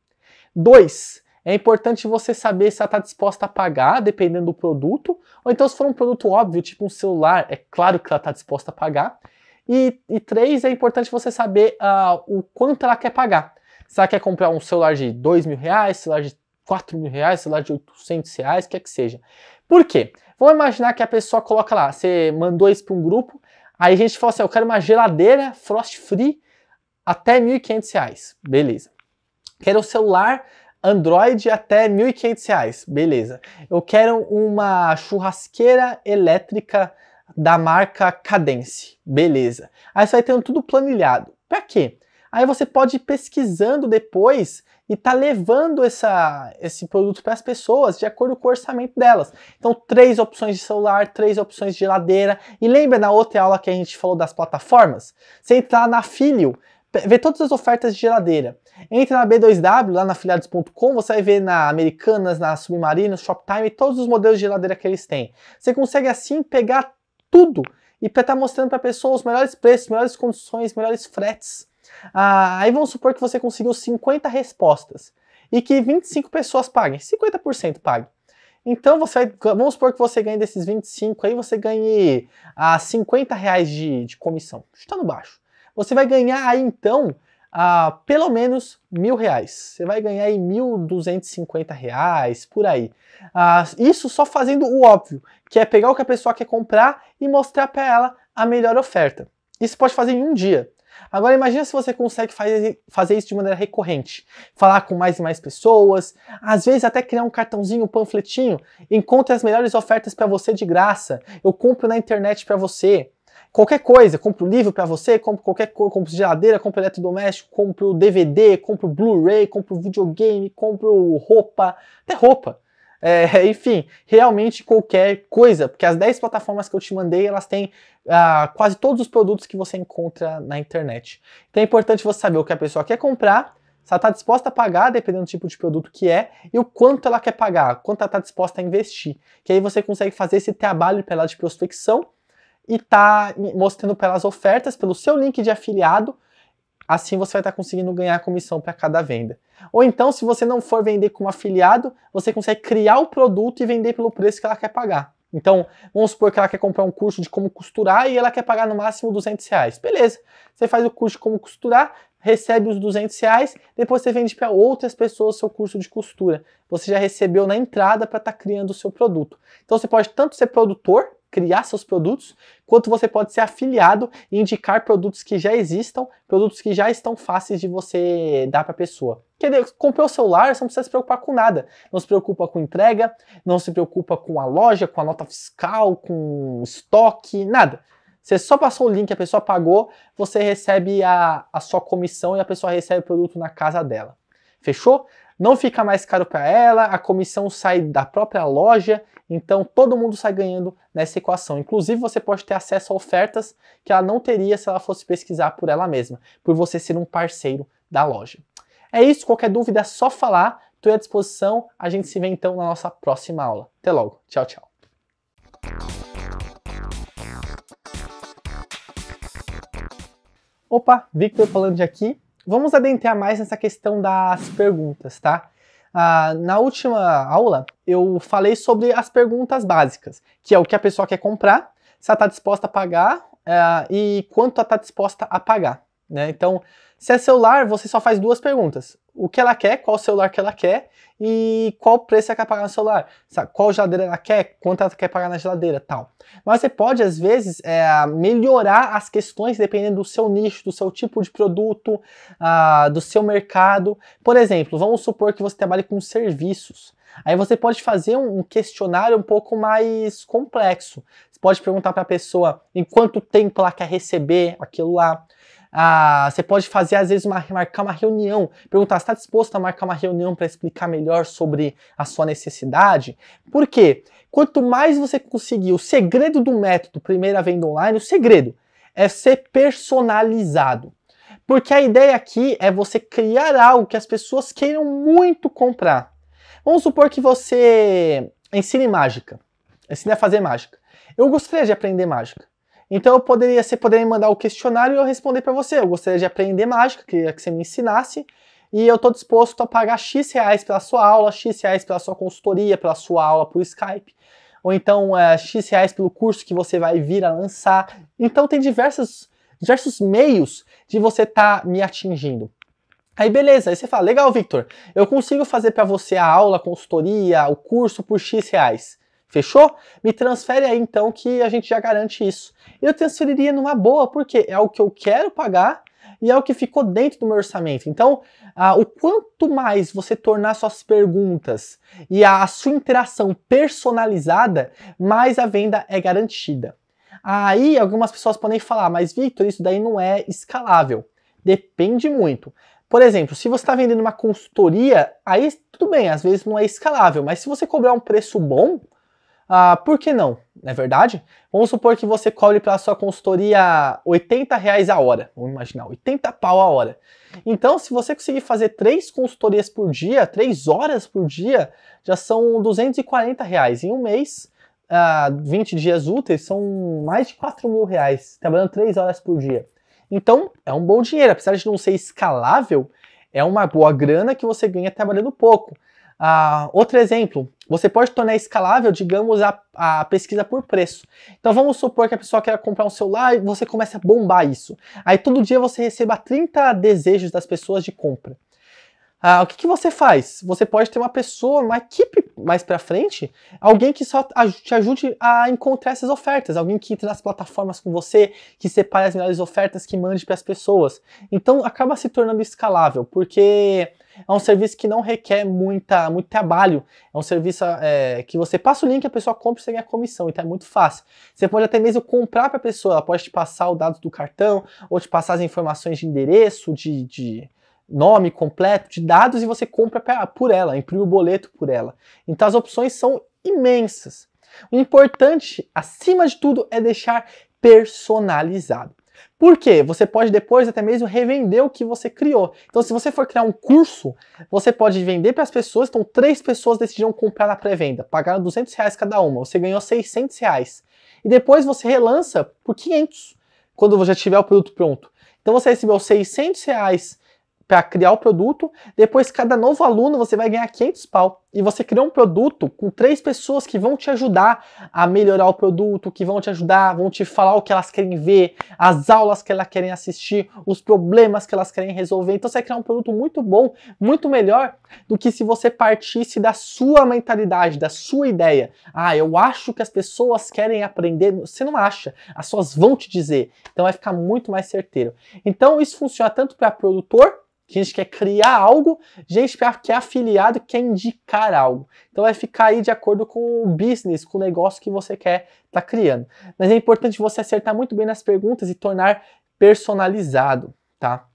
Dois, é importante você saber se ela está disposta a pagar, dependendo do produto, ou então se for um produto óbvio, tipo um celular, é claro que ela está disposta a pagar. E, e, três, é importante você saber uh, o quanto ela quer pagar. Se ela quer comprar um celular de dois mil reais, celular de 4 mil reais, sei lá, de 800 reais, quer que seja. Por quê? Vamos imaginar que a pessoa coloca lá, você mandou isso para um grupo, aí a gente fala assim, eu quero uma geladeira frost free até 1.500 reais, beleza. Quero um celular Android até 1.500 reais, beleza. Eu quero uma churrasqueira elétrica da marca Cadence, beleza. Aí você vai tendo tudo planilhado. Para quê? Aí você pode ir pesquisando depois e tá levando essa, esse produto para as pessoas de acordo com o orçamento delas. Então, três opções de celular, três opções de geladeira. E lembra na outra aula que a gente falou das plataformas? Você entrar na Filio, vê todas as ofertas de geladeira. Entra na B2W, lá na afiliados.com, você vai ver na Americanas, na Submarino, Shoptime, todos os modelos de geladeira que eles têm. Você consegue assim pegar tudo e para estar tá mostrando para a pessoa os melhores preços, melhores condições, melhores fretes. Ah, aí vamos supor que você conseguiu 50 respostas e que 25 pessoas paguem, 50% paguem. Então você vai, vamos supor que você ganhe desses 25, aí você ganhe ah, 50 reais de, de comissão, no baixo. Você vai ganhar aí então ah, pelo menos mil reais. Você vai ganhar aí 1.250 reais, por aí. Ah, isso só fazendo o óbvio, que é pegar o que a pessoa quer comprar e mostrar para ela a melhor oferta. Isso pode fazer em um dia. Agora imagina se você consegue fazer, fazer isso de maneira recorrente. Falar com mais e mais pessoas, às vezes até criar um cartãozinho, um panfletinho, encontre as melhores ofertas para você de graça. Eu compro na internet para você qualquer coisa, compro livro para você, compro qualquer coisa, compro geladeira, compro eletrodoméstico, compro DVD, compro Blu-ray, compro videogame, compro roupa, até roupa é, enfim, realmente qualquer coisa, porque as 10 plataformas que eu te mandei, elas têm ah, quase todos os produtos que você encontra na internet. Então é importante você saber o que a pessoa quer comprar, se ela está disposta a pagar, dependendo do tipo de produto que é, e o quanto ela quer pagar, quanto ela está disposta a investir. Que aí você consegue fazer esse trabalho para ela de prospecção e tá mostrando para ofertas pelo seu link de afiliado, Assim você vai estar conseguindo ganhar comissão para cada venda. Ou então, se você não for vender como afiliado, você consegue criar o produto e vender pelo preço que ela quer pagar. Então, vamos supor que ela quer comprar um curso de como costurar e ela quer pagar no máximo 200 reais. Beleza, você faz o curso de como costurar, recebe os 200 reais, depois você vende para outras pessoas seu curso de costura. Você já recebeu na entrada para estar tá criando o seu produto. Então, você pode tanto ser produtor, criar seus produtos, quanto você pode ser afiliado e indicar produtos que já existam, produtos que já estão fáceis de você dar para a pessoa. Quer dizer, comprou o celular, você não precisa se preocupar com nada. Não se preocupa com entrega, não se preocupa com a loja, com a nota fiscal, com estoque, nada. Você só passou o link, a pessoa pagou, você recebe a, a sua comissão e a pessoa recebe o produto na casa dela. Fechou? não fica mais caro para ela, a comissão sai da própria loja, então todo mundo sai ganhando nessa equação. Inclusive você pode ter acesso a ofertas que ela não teria se ela fosse pesquisar por ela mesma, por você ser um parceiro da loja. É isso, qualquer dúvida é só falar, estou à disposição, a gente se vê então na nossa próxima aula. Até logo, tchau, tchau. Opa, Victor falando de aqui vamos adentrar mais nessa questão das perguntas, tá? Ah, na última aula, eu falei sobre as perguntas básicas, que é o que a pessoa quer comprar, se ela está disposta a pagar é, e quanto ela está disposta a pagar. Né? Então, se é celular, você só faz duas perguntas. O que ela quer, qual celular que ela quer e qual preço ela quer pagar no celular. Sabe? Qual geladeira ela quer, quanto ela quer pagar na geladeira tal. Mas você pode, às vezes, é, melhorar as questões dependendo do seu nicho, do seu tipo de produto, ah, do seu mercado. Por exemplo, vamos supor que você trabalhe com serviços. Aí você pode fazer um questionário um pouco mais complexo. Você pode perguntar para a pessoa em quanto tempo ela quer receber aquilo lá ah, você pode fazer, às vezes, uma, marcar uma reunião, perguntar se está disposto a marcar uma reunião para explicar melhor sobre a sua necessidade. Por quê? Quanto mais você conseguir, o segredo do método Primeira Venda Online, o segredo é ser personalizado. Porque a ideia aqui é você criar algo que as pessoas queiram muito comprar. Vamos supor que você ensine mágica, ensine a fazer mágica. Eu gostaria de aprender mágica. Então eu poderia, você poderia me mandar o questionário e eu responder para você. Eu gostaria de aprender mágica, queria que você me ensinasse. E eu estou disposto a pagar X reais pela sua aula, X reais pela sua consultoria, pela sua aula por Skype. Ou então é, X reais pelo curso que você vai vir a lançar. Então tem diversos, diversos meios de você estar tá me atingindo. Aí beleza, aí você fala, legal, Victor, eu consigo fazer para você a aula, a consultoria, o curso por X reais. Fechou? Me transfere aí então que a gente já garante isso. Eu transferiria numa boa, porque é o que eu quero pagar e é o que ficou dentro do meu orçamento. Então, ah, o quanto mais você tornar suas perguntas e a sua interação personalizada, mais a venda é garantida. Aí algumas pessoas podem falar, mas Victor, isso daí não é escalável. Depende muito. Por exemplo, se você está vendendo uma consultoria, aí tudo bem, às vezes não é escalável, mas se você cobrar um preço bom, ah, por que não? Não é verdade? Vamos supor que você cobre para sua consultoria 80 reais a hora. Vamos imaginar, 80 pau a hora. Então, se você conseguir fazer três consultorias por dia, três horas por dia, já são 240 reais. Em um mês, ah, 20 dias úteis, são mais de 4 mil reais, trabalhando três horas por dia. Então, é um bom dinheiro. Apesar de não ser escalável, é uma boa grana que você ganha trabalhando pouco. Ah, outro exemplo, você pode tornar escalável, digamos, a, a, pesquisa por preço. Então vamos supor que a pessoa quer comprar um celular e você começa a bombar isso. Aí todo dia você receba 30 desejos das pessoas de compra. Ah, o que, que, você faz? Você pode ter uma pessoa, uma equipe mais para frente, alguém que só te ajude a encontrar essas ofertas, alguém que entre nas plataformas com você, que separe as melhores ofertas, que mande para as pessoas. Então acaba se tornando escalável, porque é um serviço que não requer muita, muito trabalho. É um serviço ah, é, que você passa o link, a pessoa compra e você ganha comissão. Então é muito fácil. Você pode até mesmo comprar para a pessoa. Ela pode te passar o dado do cartão ou te passar as informações de endereço, de, de nome completo de dados e você compra por ela, imprime o boleto por ela. Então as opções são imensas. O importante, acima de tudo, é deixar personalizado. Por quê? Você pode depois até mesmo revender o que você criou. Então, se você for criar um curso, você pode vender para as pessoas. Então, três pessoas decidiram comprar na pré-venda, pagaram 200 reais cada uma, você ganhou 600 reais. E depois você relança por 500, quando já tiver o produto pronto. Então, você recebeu 600 reais para criar o produto. Depois, cada novo aluno você vai ganhar 500 pau. E você criou um produto com três pessoas que vão te ajudar a melhorar o produto, que vão te ajudar, vão te falar o que elas querem ver, as aulas que elas querem assistir, os problemas que elas querem resolver. Então, você vai criar um produto muito bom, muito melhor do que se você partisse da sua mentalidade, da sua ideia. Ah, eu acho que as pessoas querem aprender. Você não acha, as pessoas vão te dizer. Então, vai ficar muito mais certeiro. Então, isso funciona tanto para produtor que a gente quer criar algo, gente que é afiliado quer indicar algo. Então vai ficar aí de acordo com o business, com o negócio que você quer estar tá criando. Mas é importante você acertar muito bem nas perguntas e tornar personalizado, tá?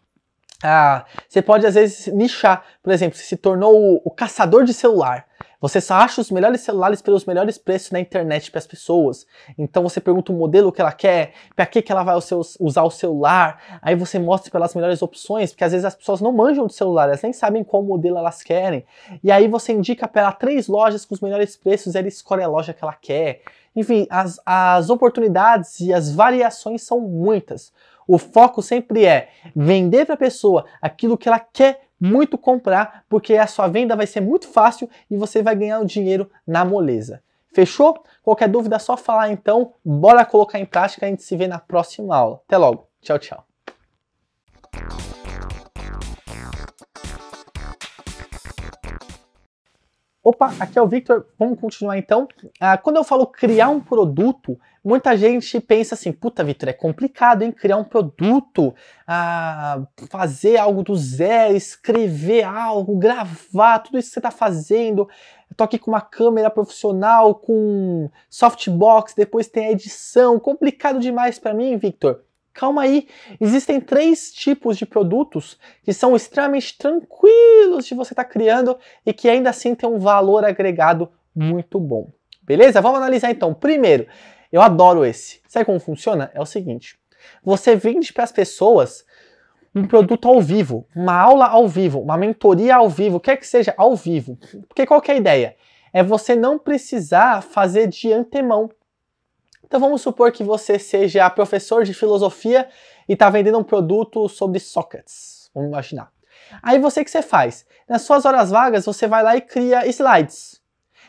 Ah, você pode às vezes nichar, por exemplo, se tornou o, o caçador de celular. Você só acha os melhores celulares pelos melhores preços na internet para as pessoas. Então você pergunta o modelo que ela quer, para que, que ela vai usar o celular, aí você mostra para elas as melhores opções, porque às vezes as pessoas não manjam de celular, elas nem sabem qual modelo elas querem. E aí você indica para três lojas com os melhores preços, ela escolhe a loja que ela quer. Enfim, as, as oportunidades e as variações são muitas. O foco sempre é vender para a pessoa aquilo que ela quer muito comprar, porque a sua venda vai ser muito fácil e você vai ganhar o dinheiro na moleza. Fechou? Qualquer dúvida é só falar então, bora colocar em prática, a gente se vê na próxima aula. Até logo, tchau, tchau. Opa, aqui é o Victor, vamos continuar então. Ah, quando eu falo criar um produto, muita gente pensa assim, puta Victor, é complicado, hein? Criar um produto, ah, fazer algo do zero, escrever algo, gravar, tudo isso que você está fazendo. Eu tô aqui com uma câmera profissional, com softbox, depois tem a edição, complicado demais para mim, Victor. Calma aí, existem três tipos de produtos que são extremamente tranquilos de você estar tá criando e que ainda assim tem um valor agregado muito bom. Beleza? Vamos analisar então. Primeiro, eu adoro esse. Sabe como funciona? É o seguinte: você vende para as pessoas um produto ao vivo, uma aula ao vivo, uma mentoria ao vivo, quer que seja ao vivo. Porque qual que é a ideia? É você não precisar fazer de antemão. Então vamos supor que você seja professor de filosofia e está vendendo um produto sobre Sócrates. Vamos imaginar. Aí você que você faz? Nas suas horas vagas você vai lá e cria slides.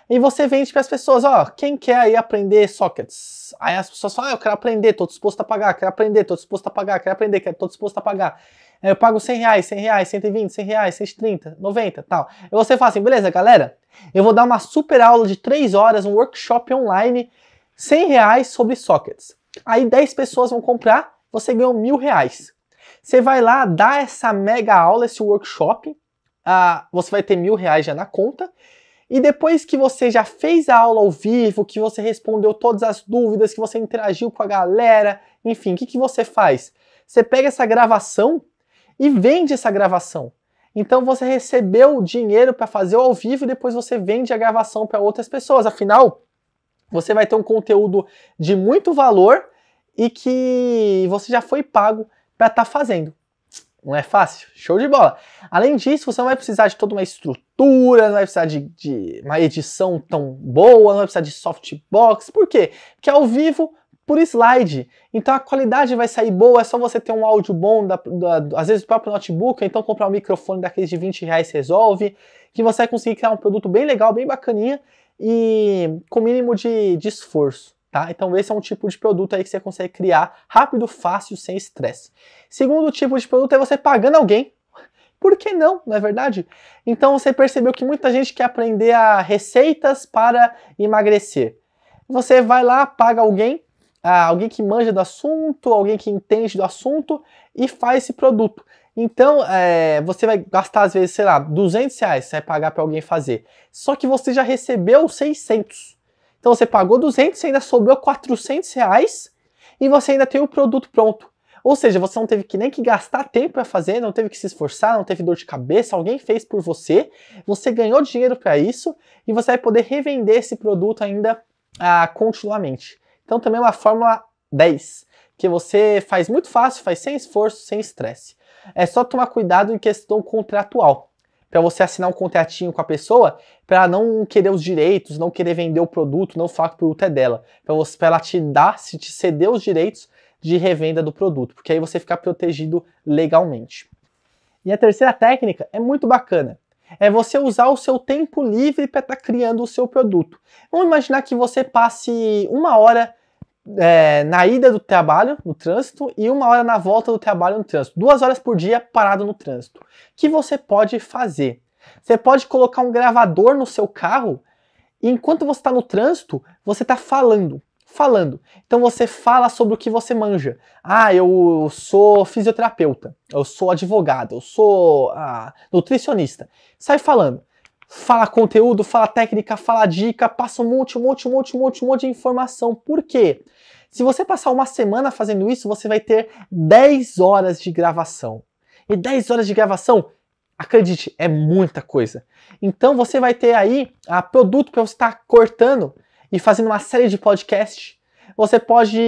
E você vende para as pessoas, ó, quem quer aí aprender Sócrates? Aí as pessoas falam, ah, eu quero aprender, estou disposto a pagar, quero aprender, estou disposto a pagar, quero aprender, estou disposto a pagar. Eu pago 100 reais, 100 reais, 120, 100 reais, 130, 90, tal. E você fala assim, beleza, galera, eu vou dar uma super aula de 3 horas, um workshop online 100 reais sobre sockets. Aí 10 pessoas vão comprar, você ganhou mil reais. Você vai lá dar essa mega aula, esse workshop, uh, você vai ter mil reais já na conta. E depois que você já fez a aula ao vivo, que você respondeu todas as dúvidas, que você interagiu com a galera, enfim, o que, que você faz? Você pega essa gravação e vende essa gravação. Então você recebeu o dinheiro para fazer o ao vivo e depois você vende a gravação para outras pessoas. Afinal, você vai ter um conteúdo de muito valor e que você já foi pago para estar tá fazendo. Não é fácil? Show de bola! Além disso, você não vai precisar de toda uma estrutura, não vai precisar de, de, uma edição tão boa, não vai precisar de softbox. Por quê? Porque é ao vivo, por slide. Então a qualidade vai sair boa, é só você ter um áudio bom, da, da, às vezes do próprio notebook, ou então comprar um microfone daqueles de 20 reais resolve, que você vai conseguir criar um produto bem legal, bem bacaninha, e com mínimo de, de esforço. Tá? Então esse é um tipo de produto aí que você consegue criar rápido, fácil, sem estresse. Segundo tipo de produto é você pagando alguém. Por que não, não é verdade? Então você percebeu que muita gente quer aprender a receitas para emagrecer. Você vai lá, paga alguém, ah, alguém que manja do assunto, alguém que entende do assunto e faz esse produto. Então, é, você vai gastar, às vezes, sei lá, 200 reais, você vai pagar para alguém fazer. Só que você já recebeu 600. Então, você pagou 200, ainda sobrou 400 reais e você ainda tem o produto pronto. Ou seja, você não teve que nem que gastar tempo para fazer, não teve que se esforçar, não teve dor de cabeça, alguém fez por você, você ganhou dinheiro para isso e você vai poder revender esse produto ainda ah, continuamente. Então também é uma fórmula 10, que você faz muito fácil, faz sem esforço, sem estresse. É só tomar cuidado em questão contratual. Para você assinar um contratinho com a pessoa, para não querer os direitos, não querer vender o produto, não falar que o produto é dela. Para ela te dar, se te ceder os direitos de revenda do produto, porque aí você fica protegido legalmente. E a terceira técnica é muito bacana. É você usar o seu tempo livre para estar tá criando o seu produto. Vamos imaginar que você passe uma hora é, na ida do trabalho, no trânsito, e uma hora na volta do trabalho no trânsito. Duas horas por dia parado no trânsito. O que você pode fazer? Você pode colocar um gravador no seu carro e enquanto você está no trânsito, você está falando. Falando. Então você fala sobre o que você manja. Ah, eu sou fisioterapeuta, eu sou advogado, eu sou ah, nutricionista. Sai falando fala conteúdo, fala técnica, fala dica, passa um monte, um monte, um monte, um monte, um monte de informação. Por quê? Se você passar uma semana fazendo isso, você vai ter 10 horas de gravação. E 10 horas de gravação, acredite, é muita coisa. Então você vai ter aí a ah, produto para você estar tá cortando e fazendo uma série de podcast. Você pode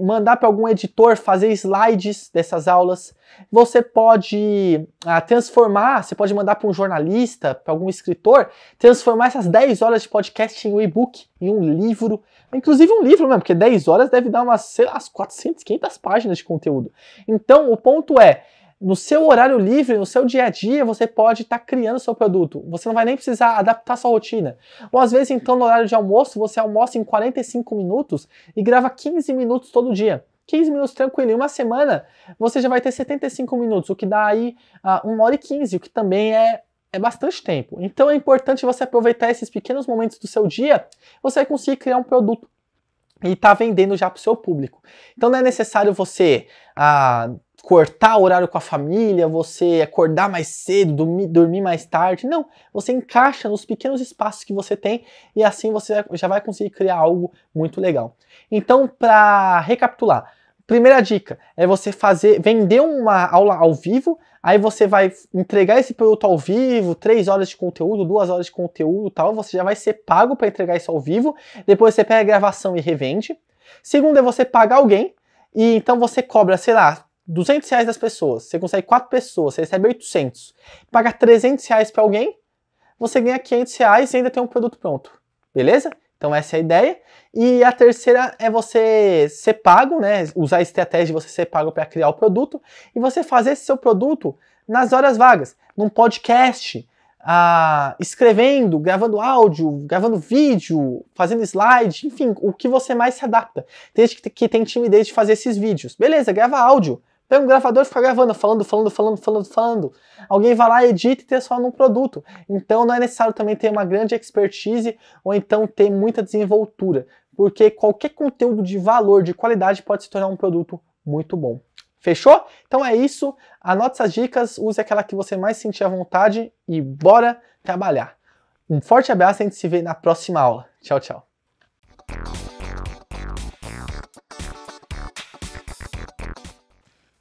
mandar para algum editor fazer slides dessas aulas. Você pode ah, transformar, você pode mandar para um jornalista, para algum escritor, transformar essas 10 horas de podcast em um e-book, em um livro, Inclusive um livro mesmo, né? porque 10 horas deve dar umas, sei lá, 400, 500 páginas de conteúdo. Então, o ponto é, no seu horário livre, no seu dia a dia, você pode estar tá criando seu produto. Você não vai nem precisar adaptar sua rotina. Ou às vezes, então, no horário de almoço, você almoça em 45 minutos e grava 15 minutos todo dia. 15 minutos tranquilo. Em uma semana, você já vai ter 75 minutos, o que dá aí uh, ah, 1 hora e 15, o que também é é bastante tempo. Então é importante você aproveitar esses pequenos momentos do seu dia, você vai conseguir criar um produto e tá vendendo já para o seu público. Então não é necessário você ah, cortar o horário com a família, você acordar mais cedo, dormir, dormir mais tarde. Não, você encaixa nos pequenos espaços que você tem e assim você já vai conseguir criar algo muito legal. Então, para recapitular, Primeira dica é você fazer, vender uma aula ao vivo, aí você vai entregar esse produto ao vivo, três horas de conteúdo, duas horas de conteúdo tal, você já vai ser pago para entregar isso ao vivo, depois você pega a gravação e revende. Segundo é você pagar alguém, e então você cobra, sei lá, 200 reais das pessoas, você consegue quatro pessoas, você recebe 800, paga 300 reais para alguém, você ganha 500 reais e ainda tem um produto pronto, beleza? Então essa é a ideia. E a terceira é você ser pago, né? Usar a estratégia de você ser pago para criar o produto e você fazer esse seu produto nas horas vagas, num podcast, ah, escrevendo, gravando áudio, gravando vídeo, fazendo slide, enfim, o que você mais se adapta. Tem gente que tem timidez de fazer esses vídeos. Beleza, grava áudio. Pega um gravador e fica gravando, falando, falando, falando, falando, falando. Alguém vai lá, edita e só num produto. Então não é necessário também ter uma grande expertise ou então ter muita desenvoltura, porque qualquer conteúdo de valor, de qualidade, pode se tornar um produto muito bom. Fechou? Então é isso. Anote essas dicas, use aquela que você mais sentir à vontade e bora trabalhar. Um forte abraço e a gente se vê na próxima aula. Tchau, tchau.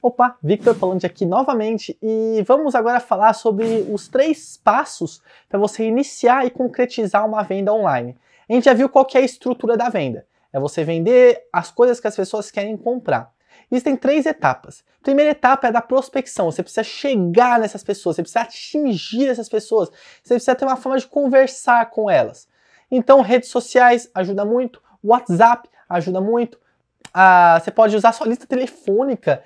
Opa, Victor falando aqui novamente e vamos agora falar sobre os três passos para você iniciar e concretizar uma venda online. A gente já viu qual é a estrutura da venda. É você vender as coisas que as pessoas querem comprar. Existem três etapas. A primeira etapa é da prospecção. Você precisa chegar nessas pessoas, você precisa atingir essas pessoas, você precisa ter uma forma de conversar com elas. Então, redes sociais ajuda muito, WhatsApp ajuda muito. Ah, você pode usar sua lista telefônica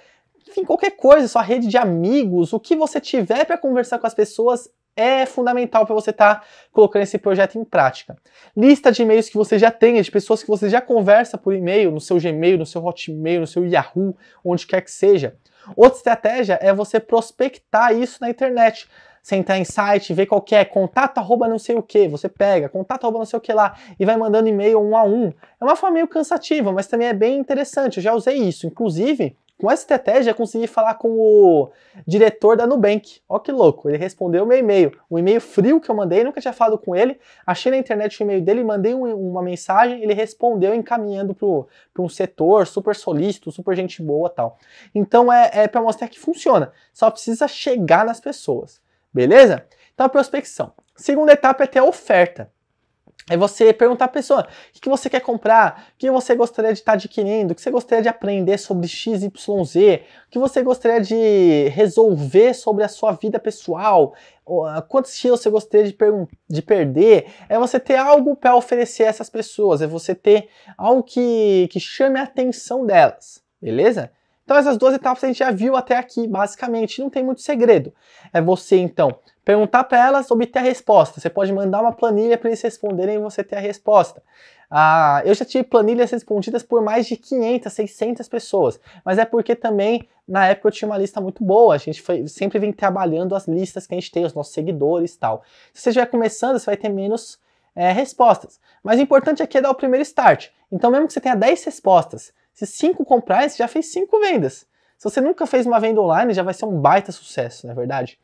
enfim, qualquer coisa, sua rede de amigos, o que você tiver para conversar com as pessoas é fundamental para você estar tá colocando esse projeto em prática. Lista de e-mails que você já tenha, de pessoas que você já conversa por e-mail, no seu Gmail, no seu Hotmail, no seu Yahoo, onde quer que seja. Outra estratégia é você prospectar isso na internet. Você entrar em site, ver qual é, contato arroba não sei o que, você pega, contato arroba não sei o que lá, e vai mandando e-mail um a um. É uma forma meio cansativa, mas também é bem interessante, eu já usei isso. Inclusive, com essa estratégia, consegui falar com o diretor da Nubank. Ó que louco, ele respondeu meu e-mail. Um e-mail frio que eu mandei, nunca tinha falado com ele. Achei na internet o e-mail dele, mandei um, uma mensagem, ele respondeu encaminhando para um setor super solícito, super gente boa tal. Então é, é para mostrar que funciona. Só precisa chegar nas pessoas, beleza? Então a prospecção. Segunda etapa é ter a oferta. É você perguntar à pessoa o que você quer comprar, o que você gostaria de estar tá adquirindo, o que você gostaria de aprender sobre XYZ, o que você gostaria de resolver sobre a sua vida pessoal, quantos quilos você gostaria de, de, perder. É você ter algo para oferecer a essas pessoas, é você ter algo que, que chame a atenção delas, beleza? Então essas duas etapas a gente já viu até aqui, basicamente, não tem muito segredo. É você então perguntar para elas, obter a resposta. Você pode mandar uma planilha para eles responderem e você ter a resposta. Ah, eu já tive planilhas respondidas por mais de 500, 600 pessoas, mas é porque também na época eu tinha uma lista muito boa, a gente foi, sempre vem trabalhando as listas que a gente tem, os nossos seguidores e tal. Se você estiver começando, você vai ter menos é, respostas. Mas o importante aqui é dar o primeiro start. Então, mesmo que você tenha 10 respostas, se 5 comprar, você já fez 5 vendas. Se você nunca fez uma venda online, já vai ser um baita sucesso, não é verdade?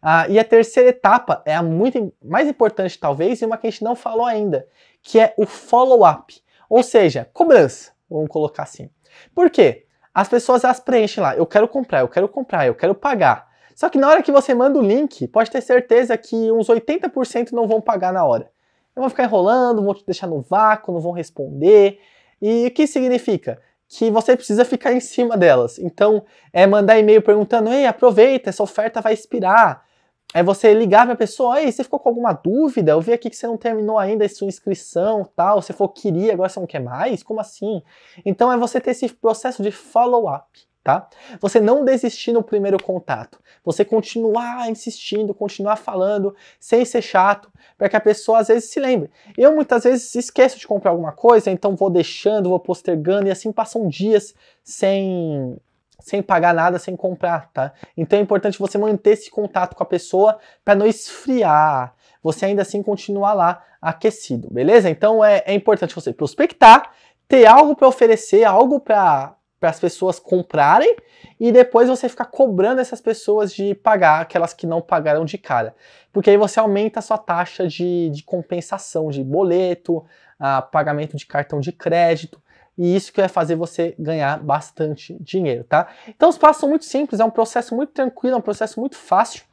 Ah, e a terceira etapa é a muito mais importante, talvez, e uma que a gente não falou ainda, que é o follow-up. Ou seja, cobrança, vamos colocar assim. Por quê? As pessoas elas preenchem lá, eu quero comprar, eu quero comprar, eu quero pagar. Só que na hora que você manda o link, pode ter certeza que uns 80% não vão pagar na hora. Vão ficar enrolando, vão te deixar no vácuo, não vão responder. E o que significa? que você precisa ficar em cima delas. Então, é mandar e-mail perguntando: ei, aproveita, essa oferta vai expirar. É você ligar para a pessoa: ei, você ficou com alguma dúvida? Eu vi aqui que você não terminou ainda a sua inscrição, tal. Você falou queria, agora você não quer mais? Como assim? Então, é você ter esse processo de follow-up tá? Você não desistir no primeiro contato. Você continuar insistindo, continuar falando, sem ser chato, para que a pessoa às vezes se lembre. Eu muitas vezes esqueço de comprar alguma coisa, então vou deixando, vou postergando e assim passam dias sem sem pagar nada, sem comprar, tá? Então é importante você manter esse contato com a pessoa para não esfriar. Você ainda assim continuar lá aquecido, beleza? Então é, é importante você prospectar, ter algo para oferecer, algo para para as pessoas comprarem e depois você ficar cobrando essas pessoas de pagar aquelas que não pagaram de cara. Porque aí você aumenta a sua taxa de, de compensação de boleto, a ah, pagamento de cartão de crédito. E isso que vai fazer você ganhar bastante dinheiro, tá? Então os passos são muito simples, é um processo muito tranquilo, é um processo muito fácil.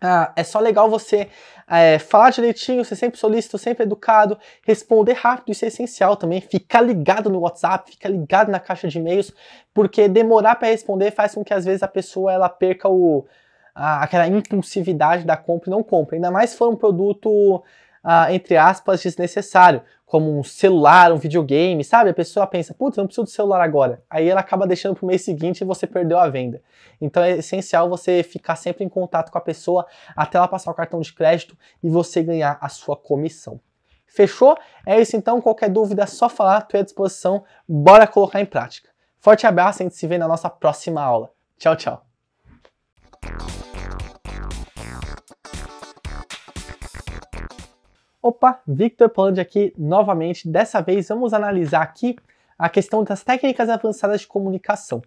Ah, é só legal você é, falar direitinho, ser sempre solícito, sempre educado, responder rápido, isso é essencial também. Ficar ligado no WhatsApp, ficar ligado na caixa de e-mails, porque demorar para responder faz com que às vezes a pessoa ela perca o, a, aquela impulsividade da compra e não compra. Ainda mais se for um produto ah, entre aspas, desnecessário, como um celular, um videogame, sabe? A pessoa pensa, putz, eu não preciso do celular agora. Aí ela acaba deixando para o mês seguinte e você perdeu a venda. Então é essencial você ficar sempre em contato com a pessoa até ela passar o cartão de crédito e você ganhar a sua comissão. Fechou? É isso então. Qualquer dúvida é só falar, estou à disposição. Bora colocar em prática. Forte abraço, a gente se vê na nossa próxima aula. Tchau, tchau. Opa, Victor Polandi aqui novamente. Dessa vez vamos analisar aqui a questão das técnicas avançadas de comunicação.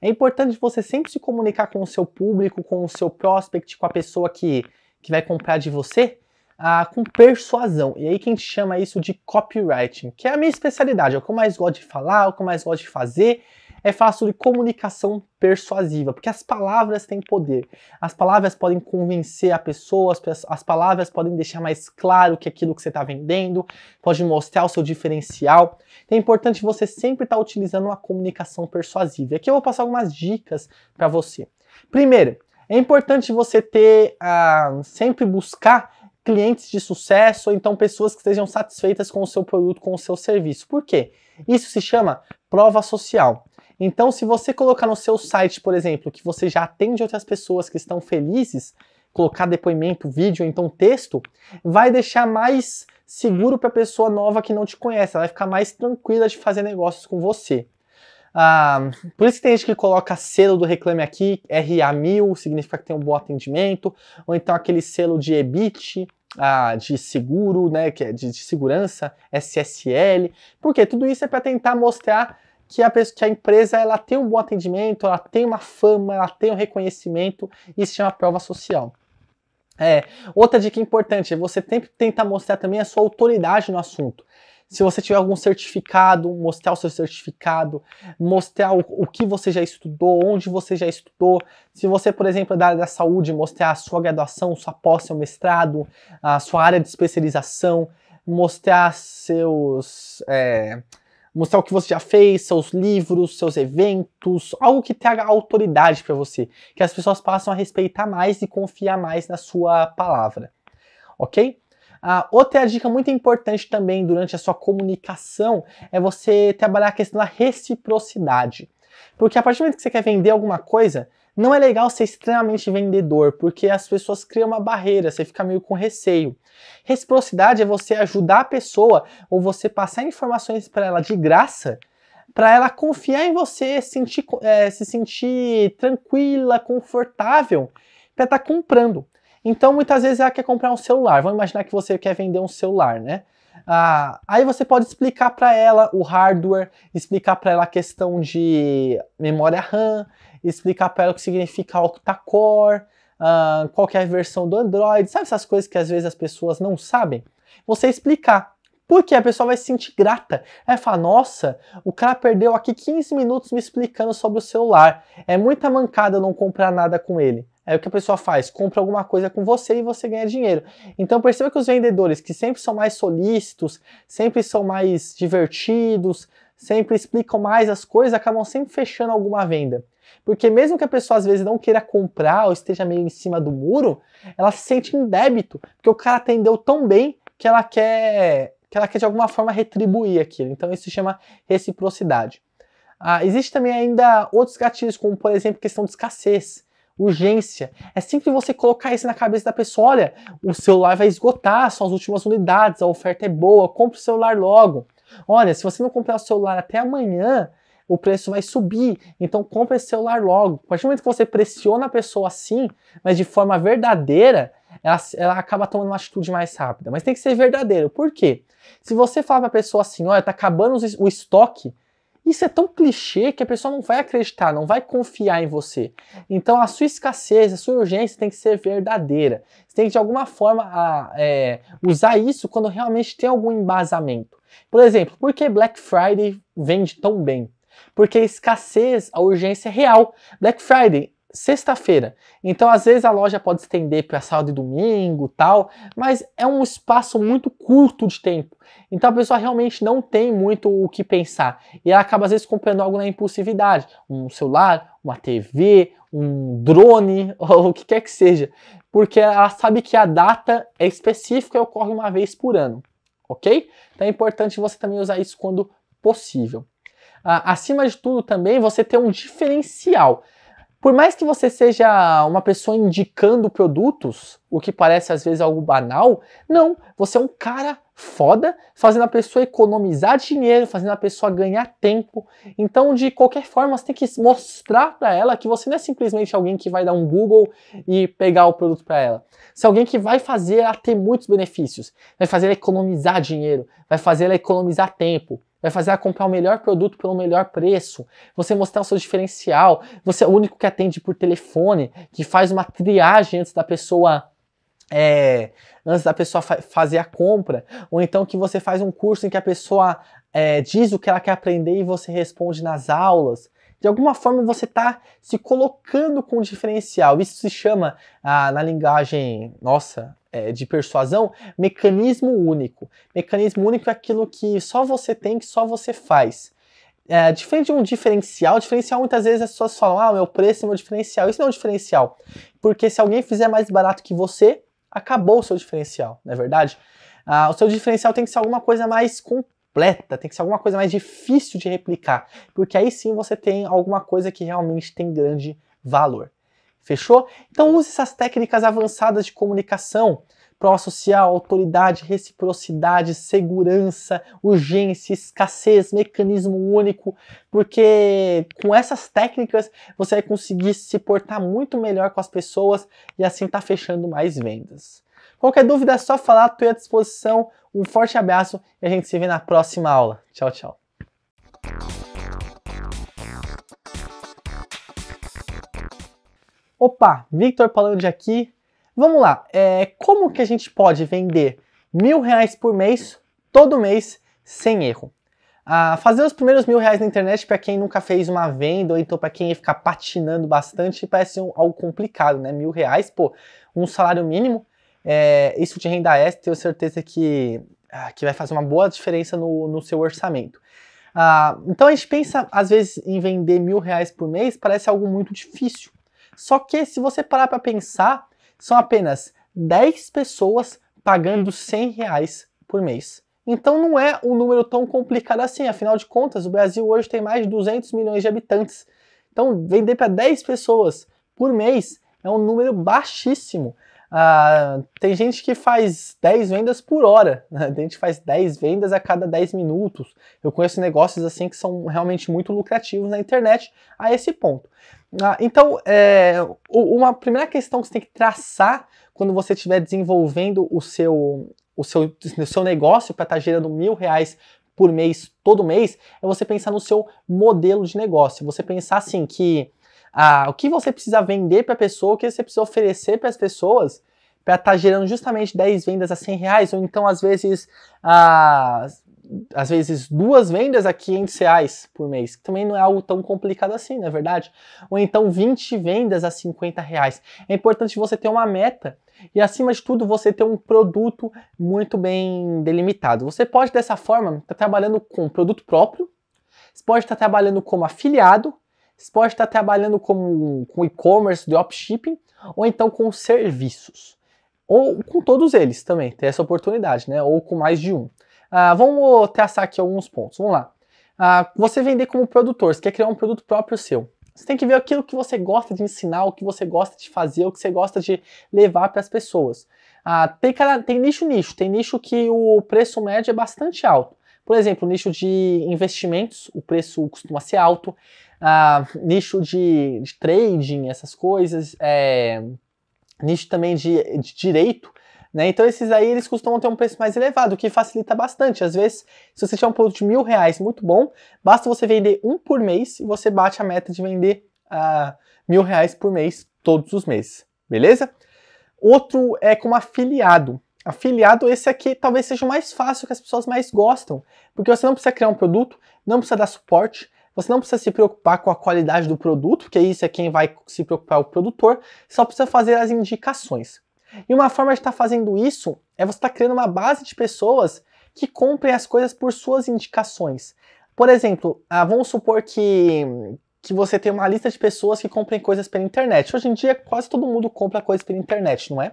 É importante você sempre se comunicar com o seu público, com o seu prospect, com a pessoa que, que vai comprar de você, ah, com persuasão. E aí que a gente chama isso de copywriting, que é a minha especialidade, é o que eu mais gosto de falar, é o que eu mais gosto de fazer é fácil de comunicação persuasiva, porque as palavras têm poder. As palavras podem convencer a pessoa, as, palavras podem deixar mais claro que aquilo que você está vendendo, pode mostrar o seu diferencial. Então é importante você sempre estar tá utilizando uma comunicação persuasiva. aqui eu vou passar algumas dicas para você. Primeiro, é importante você ter, ah, sempre buscar clientes de sucesso ou então pessoas que estejam satisfeitas com o seu produto, com o seu serviço. Por quê? Isso se chama prova social. Então, se você colocar no seu site, por exemplo, que você já atende outras pessoas que estão felizes, colocar depoimento, vídeo, então texto, vai deixar mais seguro para a pessoa nova que não te conhece, ela vai ficar mais tranquila de fazer negócios com você. Ah, por isso que tem gente que coloca selo do Reclame Aqui, RA1000, significa que tem um bom atendimento, ou então aquele selo de EBIT, ah, de seguro, né, que é de, de segurança, SSL, porque tudo isso é para tentar mostrar que a, pessoa, que a empresa ela tem um bom atendimento, ela tem uma fama, ela tem um reconhecimento, isso chama é prova social. É, outra dica importante é você sempre tentar mostrar também a sua autoridade no assunto. Se você tiver algum certificado, mostrar o seu certificado, mostrar o, o, que você já estudou, onde você já estudou. Se você, por exemplo, é da área da saúde, mostrar a sua graduação, sua pós, seu mestrado, a sua área de especialização, mostrar seus. É, mostrar o que você já fez, seus livros, seus eventos, algo que traga autoridade para você, que as pessoas passam a respeitar mais e confiar mais na sua palavra, ok? Ah, outra dica muito importante também durante a sua comunicação é você trabalhar a questão da reciprocidade. Porque a partir do momento que você quer vender alguma coisa, não é legal ser extremamente vendedor, porque as pessoas criam uma barreira, você fica meio com receio. Reciprocidade é você ajudar a pessoa ou você passar informações para ela de graça, para ela confiar em você, sentir, é, se sentir tranquila, confortável para estar tá comprando. Então, muitas vezes ela quer comprar um celular. Vamos imaginar que você quer vender um celular, né? Ah, aí você pode explicar para ela o hardware, explicar para ela a questão de memória RAM, explicar para ela o que significa octa-core, uh, qual é a versão do Android, sabe essas coisas que às vezes as pessoas não sabem? Você explicar. Porque a pessoa vai se sentir grata. Ela fala, nossa, o cara perdeu aqui 15 minutos me explicando sobre o celular. É muita mancada não comprar nada com ele. É o que a pessoa faz, compra alguma coisa com você e você ganha dinheiro. Então perceba que os vendedores que sempre são mais solícitos, sempre são mais divertidos, sempre explicam mais as coisas, acabam sempre fechando alguma venda. Porque mesmo que a pessoa às vezes não queira comprar ou esteja meio em cima do muro, ela se sente em débito, porque o cara atendeu tão bem que ela quer que ela quer de alguma forma retribuir aquilo. Então isso se chama reciprocidade. Ah, existe também ainda outros gatilhos, como por exemplo questão de escassez, urgência. É sempre você colocar isso na cabeça da pessoa: olha, o celular vai esgotar, são as últimas unidades, a oferta é boa, compra o celular logo. Olha, se você não comprar o celular até amanhã, o preço vai subir. Então compra esse celular logo. A partir do momento que você pressiona a pessoa assim, mas de forma verdadeira, ela, ela acaba tomando uma atitude mais rápida. Mas tem que ser verdadeiro. Por quê? Se você fala a pessoa assim, olha, tá acabando o estoque, isso é tão clichê que a pessoa não vai acreditar, não vai confiar em você. Então a sua escassez, a sua urgência tem que ser verdadeira. Você tem que de alguma forma a, é, usar isso quando realmente tem algum embasamento. Por exemplo, por que Black Friday vende tão bem? Porque a escassez, a urgência é real. Black Friday, sexta-feira. Então, às vezes a loja pode estender para sábado e domingo, tal, mas é um espaço muito curto de tempo. Então a pessoa realmente não tem muito o que pensar e ela acaba às vezes comprando algo na impulsividade, um celular, uma TV, um drone ou o que quer que seja, porque ela sabe que a data é específica e ocorre uma vez por ano, ok? Então é importante você também usar isso quando possível. Ah, acima de tudo também, você ter um diferencial. Por mais que você seja uma pessoa indicando produtos, o que parece às vezes algo banal, não, você é um cara foda, fazendo a pessoa economizar dinheiro, fazendo a pessoa ganhar tempo. Então, de qualquer forma, você tem que mostrar para ela que você não é simplesmente alguém que vai dar um Google e pegar o produto para ela. Você é alguém que vai fazer ela ter muitos benefícios, vai fazer ela economizar dinheiro, vai fazer ela economizar tempo. Vai fazer ela comprar o melhor produto pelo melhor preço. Você mostrar o seu diferencial. Você é o único que atende por telefone, que faz uma triagem antes da pessoa. É, antes da pessoa fa fazer a compra, ou então que você faz um curso em que a pessoa é, diz o que ela quer aprender e você responde nas aulas. De alguma forma você está se colocando com o diferencial. Isso se chama, ah, na linguagem, nossa, é, de persuasão, mecanismo único. Mecanismo único é aquilo que só você tem, que só você faz. É, diferente de um diferencial, diferencial muitas vezes as pessoas falam, ah, meu preço é meu diferencial. Isso não é um diferencial, porque se alguém fizer mais barato que você, acabou o seu diferencial, não é verdade? Ah, o seu diferencial tem que ser alguma coisa mais completa, tem que ser alguma coisa mais difícil de replicar, porque aí sim você tem alguma coisa que realmente tem grande valor. Fechou? Então use essas técnicas avançadas de comunicação pró social, autoridade, reciprocidade, segurança, urgência, escassez, mecanismo único, porque com essas técnicas você vai conseguir se portar muito melhor com as pessoas e assim tá fechando mais vendas. Qualquer dúvida é só falar, estou à disposição. Um forte abraço e a gente se vê na próxima aula. Tchau, tchau. Opa, Victor Palandi aqui. Vamos lá, é, como que a gente pode vender mil reais por mês, todo mês, sem erro? Ah, fazer os primeiros mil reais na internet para quem nunca fez uma venda ou então para quem ia ficar patinando bastante parece um, algo complicado, né? Mil reais, pô, um salário mínimo, é, isso de renda extra, tenho certeza que, ah, que vai fazer uma boa diferença no, no seu orçamento. Ah, então a gente pensa, às vezes, em vender mil reais por mês, parece algo muito difícil. Só que se você parar para pensar, são apenas 10 pessoas pagando 100 reais por mês. Então não é um número tão complicado assim, afinal de contas, o Brasil hoje tem mais de 200 milhões de habitantes. Então vender para 10 pessoas por mês é um número baixíssimo. Ah, tem gente que faz 10 vendas por hora, né? tem gente que faz 10 vendas a cada 10 minutos. Eu conheço negócios assim que são realmente muito lucrativos na internet a esse ponto. Ah, então, é, uma primeira questão que você tem que traçar quando você estiver desenvolvendo o seu, o seu, o seu negócio para estar tá gerando mil reais por mês, todo mês, é você pensar no seu modelo de negócio. Você pensar assim que a, o que você precisa vender para a pessoa, o que você precisa oferecer para as pessoas para estar tá gerando justamente 10 vendas a 100 reais, ou então às vezes, a, às vezes duas vendas a 500 reais por mês, que também não é algo tão complicado assim, não é verdade? Ou então 20 vendas a 50 reais. É importante você ter uma meta e acima de tudo você ter um produto muito bem delimitado. Você pode dessa forma estar tá trabalhando com produto próprio, você pode estar tá trabalhando como afiliado, você pode estar trabalhando com, com e-commerce, dropshipping, ou então com serviços. Ou com todos eles também, tem essa oportunidade, né? Ou com mais de um. Ah, vamos traçar aqui alguns pontos. Vamos lá. Ah, você vender como produtor, você quer criar um produto próprio seu. Você tem que ver aquilo que você gosta de ensinar, o que você gosta de fazer, o que você gosta de levar para as pessoas. Ah, tem, tem nicho nicho, tem nicho que o preço médio é bastante alto. Por exemplo, nicho de investimentos, o preço costuma ser alto. Ah, nicho de, de, trading, essas coisas. É, nicho também de, de direito. Né? Então esses aí eles costumam ter um preço mais elevado, o que facilita bastante. Às vezes, se você tiver um produto de mil reais muito bom, basta você vender um por mês e você bate a meta de vender ah, mil reais por mês todos os meses, beleza? Outro é como afiliado afiliado, esse aqui talvez seja o mais fácil que as pessoas mais gostam, porque você não precisa criar um produto, não precisa dar suporte, você não precisa se preocupar com a qualidade do produto, que isso é quem vai se preocupar é o produtor, só precisa fazer as indicações. E uma forma de estar tá fazendo isso é você estar tá criando uma base de pessoas que comprem as coisas por suas indicações. Por exemplo, ah, vamos supor que, que você tem uma lista de pessoas que comprem coisas pela internet. Hoje em dia, quase todo mundo compra coisas pela internet, não é?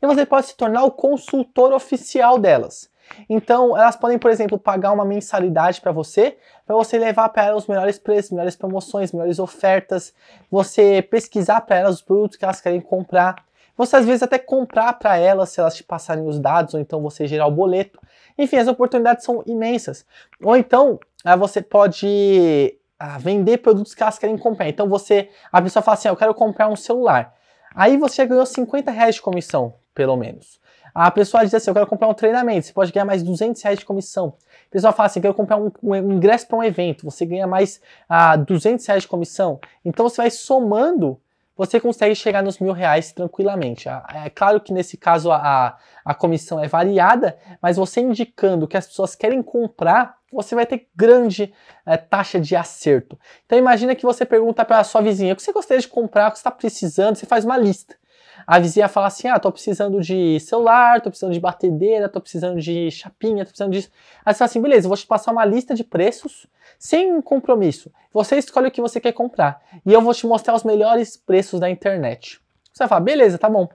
E você pode se tornar o consultor oficial delas. Então, elas podem, por exemplo, pagar uma mensalidade para você, para você levar para elas os melhores preços, melhores promoções, melhores ofertas, você pesquisar para elas os produtos que elas querem comprar. Você às vezes até comprar para elas se elas te passarem os dados, ou então você gerar o boleto. Enfim, as oportunidades são imensas. Ou então, ah, você pode vender produtos que elas querem comprar. Então você, a pessoa fala assim, ah, eu quero comprar um celular. Aí você já ganhou 50 reais de comissão, pelo menos. A pessoa diz assim, eu quero comprar um treinamento, você pode ganhar mais 200 reais de comissão. A pessoa fala assim, eu quero comprar um, um ingresso para um evento, você ganha mais ah, 200 reais de comissão. Então você vai somando, você consegue chegar nos mil reais tranquilamente. Ah, é claro que nesse caso a, a comissão é variada, mas você indicando que as pessoas querem comprar, você vai ter grande é, taxa de acerto. Então imagina que você pergunta para a sua vizinha o que você gostaria de comprar, o que você está precisando, você faz uma lista. A vizinha fala assim: ah, tô precisando de celular, tô precisando de batedeira, tô precisando de chapinha, tô precisando disso. Aí você fala assim: beleza, vou te passar uma lista de preços sem compromisso. Você escolhe o que você quer comprar e eu vou te mostrar os melhores preços da internet. Você fala: beleza, tá bom.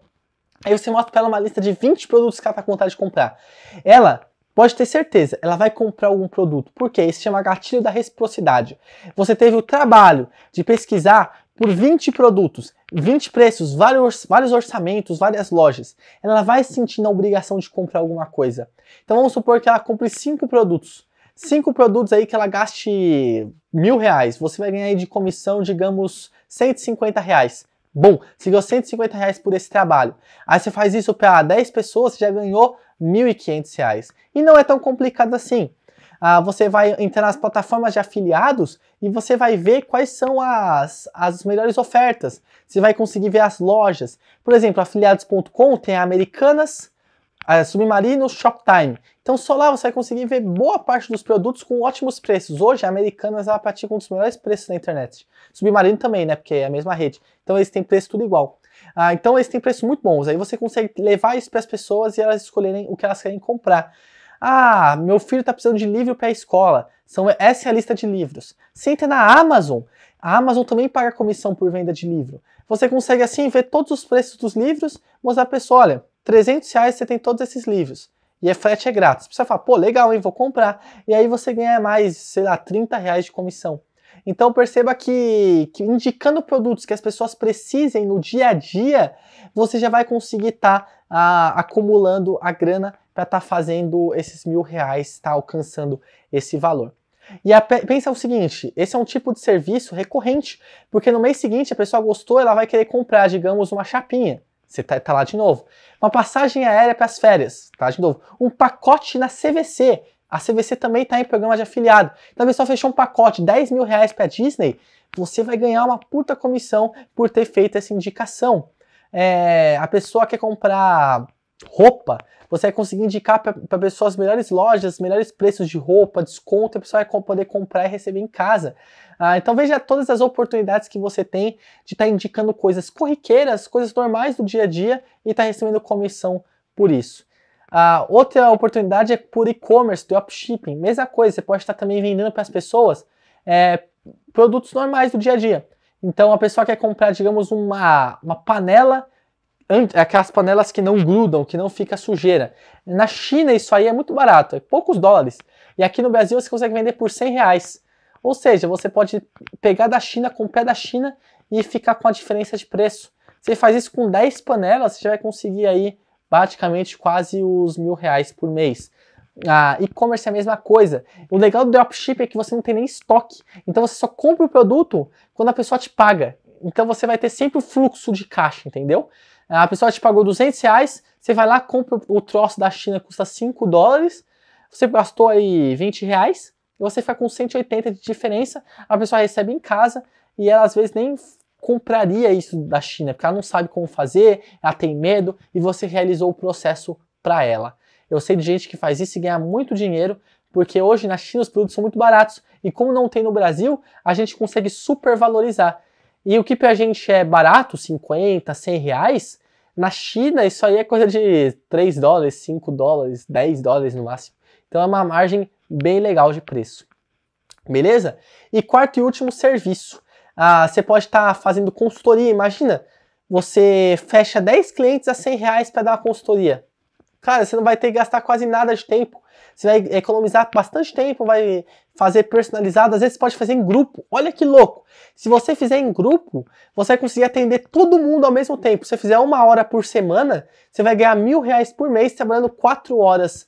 Aí você mostra para ela uma lista de 20 produtos que ela tá com vontade de comprar. Ela Pode ter certeza, ela vai comprar algum produto, porque isso chama gatilho da reciprocidade. Você teve o trabalho de pesquisar por 20 produtos, 20 preços, vários, vários orçamentos, várias lojas. Ela vai sentindo a obrigação de comprar alguma coisa. Então vamos supor que ela compre 5 produtos. 5 produtos aí que ela gaste mil reais. Você vai ganhar aí de comissão, digamos, 150 reais. Bom, você ganhou 150 reais por esse trabalho. Aí você faz isso para 10 pessoas, você já ganhou 1.500 reais. E não é tão complicado assim. Ah, você vai entrar nas plataformas de afiliados e você vai ver quais são as, as melhores ofertas. Você vai conseguir ver as lojas. Por exemplo, afiliados.com tem a Americanas, é, Submarino Shoptime. Então só lá você vai conseguir ver boa parte dos produtos com ótimos preços. Hoje a Americanas ela pratica um dos melhores preços na internet. Submarino também, né? Porque é a mesma rede. Então eles têm preço tudo igual. Ah, então eles têm preços muito bons. Aí você consegue levar isso para as pessoas e elas escolherem o que elas querem comprar. Ah, meu filho está precisando de livro para a escola. São, essa é a lista de livros. Você entra na Amazon. A Amazon também paga comissão por venda de livro. Você consegue assim ver todos os preços dos livros, mostrar para a pessoa, olha, 300 reais você tem todos esses livros. E é frete é grátis. Você fala, pô, legal, hein? Vou comprar. E aí você ganha mais, sei lá, 30 reais de comissão. Então perceba que, que, indicando produtos que as pessoas precisem no dia a dia, você já vai conseguir estar tá, acumulando a grana para estar tá fazendo esses mil reais, estar tá alcançando esse valor. E a, pensa o seguinte: esse é um tipo de serviço recorrente, porque no mês seguinte a pessoa gostou, ela vai querer comprar, digamos, uma chapinha. Você tá, tá lá de novo. Uma passagem aérea para as férias, tá de novo. Um pacote na CVC. A CVC também está em programa de afiliado. Então, se pessoa fechou um pacote de 10 mil reais para a Disney, você vai ganhar uma puta comissão por ter feito essa indicação. É, a pessoa quer comprar roupa, você vai conseguir indicar para a pessoa as melhores lojas, melhores preços de roupa, desconto, a pessoa vai poder comprar e receber em casa. Ah, então veja todas as oportunidades que você tem de estar tá indicando coisas corriqueiras, coisas normais do dia a dia e estar tá recebendo comissão por isso. Ah, outra oportunidade é por e-commerce, dropshipping. Mesma coisa, você pode estar tá também vendendo para as pessoas é, produtos normais do dia a dia. Então a pessoa quer comprar, digamos, uma, uma panela é aquelas panelas que não grudam, que não fica sujeira. Na China isso aí é muito barato, é poucos dólares. E aqui no Brasil você consegue vender por 100 reais. Ou seja, você pode pegar da China com o pé da China e ficar com a diferença de preço. Você faz isso com 10 panelas, você vai conseguir aí praticamente quase os mil reais por mês. Ah, e-commerce é a mesma coisa. O legal do dropship é que você não tem nem estoque. Então você só compra o produto quando a pessoa te paga. Então você vai ter sempre o fluxo de caixa, entendeu? A pessoa te pagou 200 reais, você vai lá, compra o troço da China, custa 5 dólares, você gastou aí 20 reais, e você fica com 180 de diferença, a pessoa recebe em casa, e ela às vezes nem compraria isso da China, porque ela não sabe como fazer, ela tem medo, e você realizou o processo para ela. Eu sei de gente que faz isso e ganha muito dinheiro, porque hoje na China os produtos são muito baratos e como não tem no Brasil, a gente consegue supervalorizar. E o que pra gente é barato, 50, 100 reais, na China isso aí é coisa de 3 dólares, 5 dólares, 10 dólares no máximo. Então é uma margem bem legal de preço. Beleza? E quarto e último serviço. Ah, você pode estar tá fazendo consultoria, imagina, você fecha 10 clientes a 100 reais para dar uma consultoria. Cara, você não vai ter que gastar quase nada de tempo. Você vai economizar bastante tempo, vai fazer personalizado, às vezes pode fazer em grupo. Olha que louco! Se você fizer em grupo, você vai conseguir atender todo mundo ao mesmo tempo. Se você fizer uma hora por semana, você vai ganhar mil reais por mês trabalhando quatro horas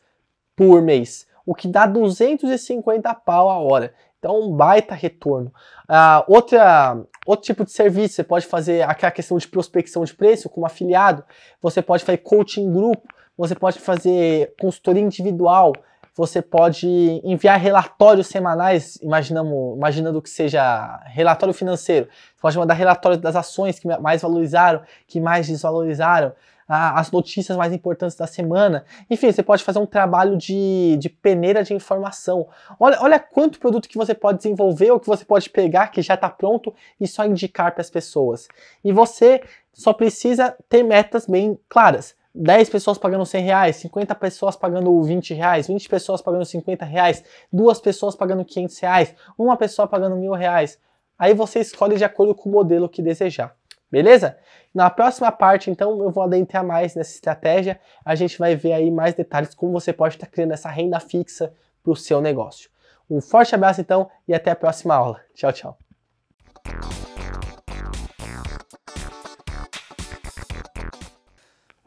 por mês, o que dá 250 pau a hora. Então, um baita retorno. Ah, outra, outro tipo de serviço, você pode fazer aquela questão de prospecção de preço como afiliado, você pode fazer coaching em grupo, você pode fazer consultoria individual, você pode enviar relatórios semanais, imaginando, imaginando que seja relatório financeiro. Você pode mandar relatórios das ações que mais valorizaram, que mais desvalorizaram, as notícias mais importantes da semana. Enfim, você pode fazer um trabalho de, de peneira de informação. Olha, olha quanto produto que você pode desenvolver ou que você pode pegar que já está pronto e só indicar para as pessoas. E você só precisa ter metas bem claras. 10 pessoas pagando 100 reais, 50 pessoas pagando 20 reais, 20 pessoas pagando 50 reais, duas pessoas pagando 500 reais, uma pessoa pagando mil reais. Aí você escolhe de acordo com o modelo que desejar. Beleza? Na próxima parte, então, eu vou adentrar mais nessa estratégia. A gente vai ver aí mais detalhes como você pode estar tá criando essa renda fixa para o seu negócio. Um forte abraço, então, e até a próxima aula. Tchau, tchau.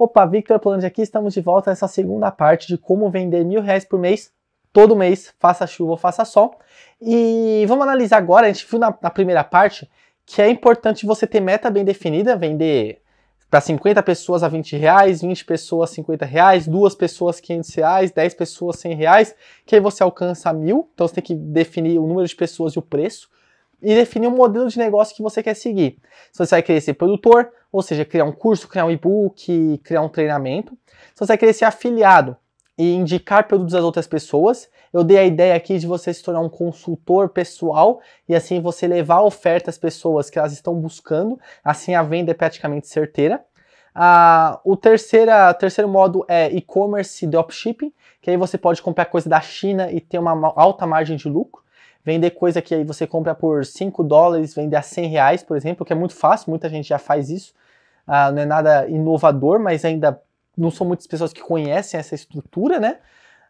Opa, Victor Plange aqui, estamos de volta nessa segunda parte de como vender mil reais por mês, todo mês, faça chuva ou faça sol. E vamos analisar agora, a gente viu na, na primeira parte que é importante você ter meta bem definida, vender para 50 pessoas a 20 reais, 20 pessoas a 50 reais, 2 pessoas 500 reais, 10 pessoas 100 reais, que aí você alcança mil, então você tem que definir o número de pessoas e o preço e definir o um modelo de negócio que você quer seguir. Se então, você vai querer ser produtor, ou seja, criar um curso, criar um e-book, criar um treinamento. Se então, você vai querer ser afiliado e indicar produtos às outras pessoas, eu dei a ideia aqui de você se tornar um consultor pessoal e assim você levar a oferta às pessoas que elas estão buscando, assim a venda é praticamente certeira. Ah, o terceira, terceiro modo é e-commerce e dropshipping, que aí você pode comprar coisa da China e ter uma alta margem de lucro vender coisa que aí você compra por 5 dólares, vender a 100 reais, por exemplo, que é muito fácil, muita gente já faz isso. Ah, não é nada inovador, mas ainda não são muitas pessoas que conhecem essa estrutura, né?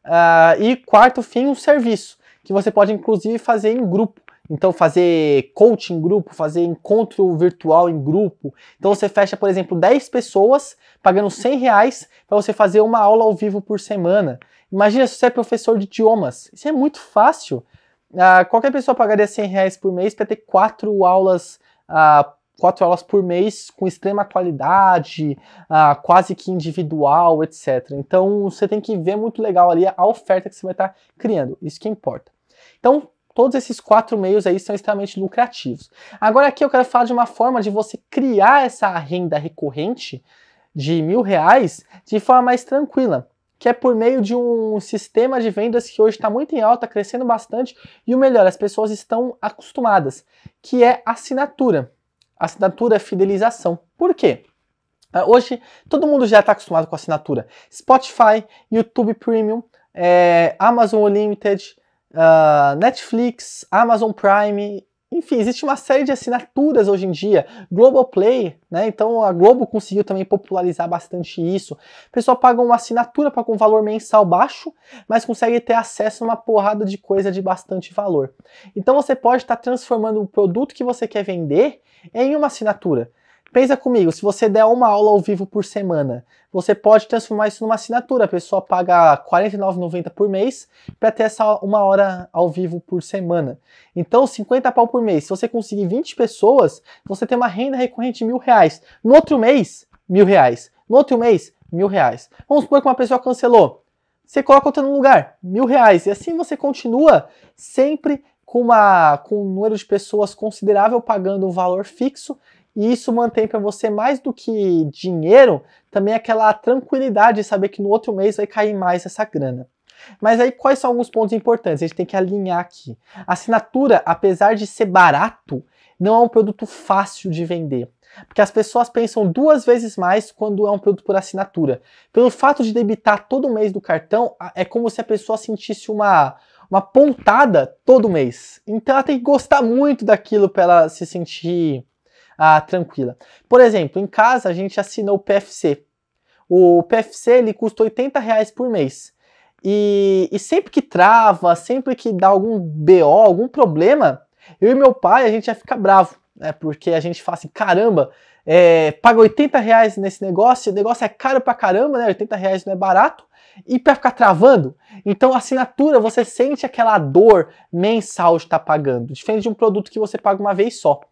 Ah, e quarto fim, um serviço, que você pode inclusive fazer em grupo. Então, fazer coaching em grupo, fazer encontro virtual em grupo. Então, você fecha, por exemplo, 10 pessoas pagando 100 reais para você fazer uma aula ao vivo por semana. Imagina se você é professor de idiomas. Isso é muito fácil. Ah, qualquer pessoa pagaria 100 reais por mês para ter quatro aulas, ah, quatro aulas por mês com extrema qualidade, ah, quase que individual, etc. Então você tem que ver muito legal ali a oferta que você vai estar tá criando, isso que importa. Então, todos esses quatro meios aí são extremamente lucrativos. Agora aqui eu quero falar de uma forma de você criar essa renda recorrente de mil reais de forma mais tranquila que é por meio de um sistema de vendas que hoje está muito em alta, crescendo bastante, e o melhor, as pessoas estão acostumadas, que é assinatura. Assinatura é fidelização. Por quê? Ah, hoje todo mundo já está acostumado com assinatura. Spotify, YouTube Premium, é, Amazon Unlimited, uh, Netflix, Amazon Prime enfim, existe uma série de assinaturas hoje em dia. Globoplay, né? Então a Globo conseguiu também popularizar bastante isso. O pessoal paga uma assinatura para com valor mensal baixo, mas consegue ter acesso a uma porrada de coisa de bastante valor. Então você pode estar tá transformando o produto que você quer vender em uma assinatura. Pensa comigo, se você der uma aula ao vivo por semana, você pode transformar isso numa assinatura. A pessoa paga R$ 49,90 por mês para ter essa uma hora ao vivo por semana. Então, 50 pau por mês. Se você conseguir 20 pessoas, você tem uma renda recorrente de mil reais. No outro mês, mil reais. No outro mês, mil reais. Vamos supor que uma pessoa cancelou. Você coloca outra no lugar, mil reais. E assim você continua sempre com, uma, com um número de pessoas considerável pagando um valor fixo e isso mantém para você mais do que dinheiro, também aquela tranquilidade de saber que no outro mês vai cair mais essa grana. Mas aí quais são alguns pontos importantes? A gente tem que alinhar aqui. assinatura, apesar de ser barato, não é um produto fácil de vender. Porque as pessoas pensam duas vezes mais quando é um produto por assinatura. Pelo fato de debitar todo mês do cartão, é como se a pessoa sentisse uma, uma pontada todo mês. Então ela tem que gostar muito daquilo para ela se sentir ah, tranquila. Por exemplo, em casa a gente assinou o PFC. O PFC ele custa 80 reais por mês. E, e sempre que trava, sempre que dá algum BO, algum problema, eu e meu pai a gente já fica bravo, né? Porque a gente fala assim, caramba, é, paga 80 reais nesse negócio, o negócio é caro pra caramba, né? 80 reais não é barato, e para ficar travando. Então, assinatura, você sente aquela dor mensal de estar tá pagando, diferente de um produto que você paga uma vez só.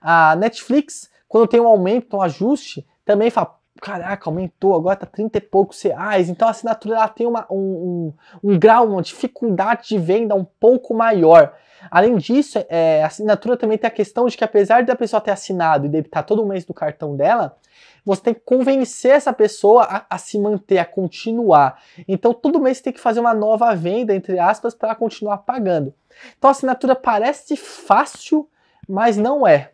A Netflix, quando tem um aumento, um ajuste, também fala, caraca, aumentou, agora tá 30 e poucos reais. Então a assinatura ela tem uma, um, um, um, grau, uma dificuldade de venda um pouco maior. Além disso, é, é, a assinatura também tem a questão de que apesar da pessoa ter assinado e debitar todo mês do cartão dela, você tem que convencer essa pessoa a, a se manter, a continuar. Então todo mês você tem que fazer uma nova venda, entre aspas, para continuar pagando. Então a assinatura parece fácil, mas não é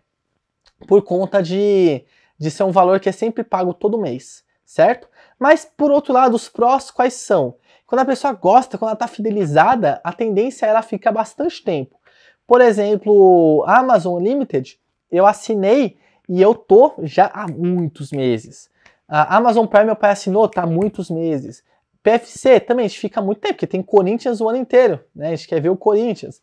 por conta de, de ser um valor que é sempre pago todo mês, certo? Mas por outro lado, os prós quais são? Quando a pessoa gosta, quando ela está fidelizada, a tendência é ela ficar bastante tempo. Por exemplo, Amazon Limited, eu assinei e eu tô já há muitos meses. A Amazon Prime meu pai assinou, tá há muitos meses. PFC também, a gente fica muito tempo, porque tem Corinthians o ano inteiro, né? A gente quer ver o Corinthians.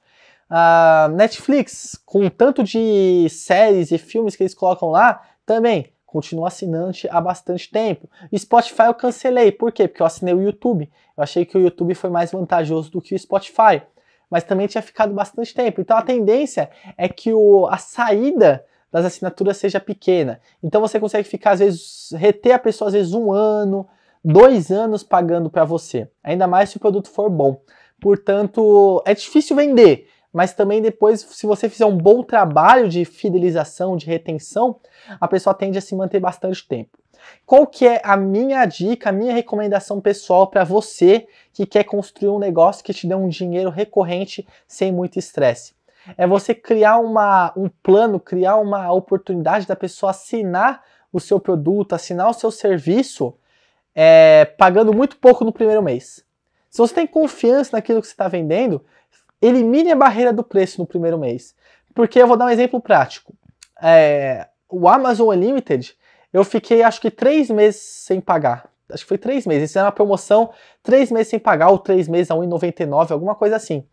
A Netflix, com o tanto de séries e filmes que eles colocam lá, também continuo assinante há bastante tempo. Spotify eu cancelei, por quê? Porque eu assinei o YouTube. Eu achei que o YouTube foi mais vantajoso do que o Spotify, mas também tinha ficado bastante tempo. Então a tendência é que o, a saída das assinaturas seja pequena. Então você consegue ficar às vezes reter a pessoa às vezes um ano, dois anos pagando para você. Ainda mais se o produto for bom. Portanto, é difícil vender mas também depois, se você fizer um bom trabalho de fidelização, de retenção, a pessoa tende a se manter bastante tempo. Qual que é a minha dica, a minha recomendação pessoal para você que quer construir um negócio que te dê um dinheiro recorrente sem muito estresse? É você criar uma, um plano, criar uma oportunidade da pessoa assinar o seu produto, assinar o seu serviço, é, pagando muito pouco no primeiro mês. Se você tem confiança naquilo que você está vendendo, Elimine a barreira do preço no primeiro mês. Porque eu vou dar um exemplo prático. É, o Amazon Unlimited, eu fiquei acho que três meses sem pagar. Acho que foi três meses. Isso era uma promoção, três meses sem pagar, ou três meses a R$1,99, alguma coisa assim.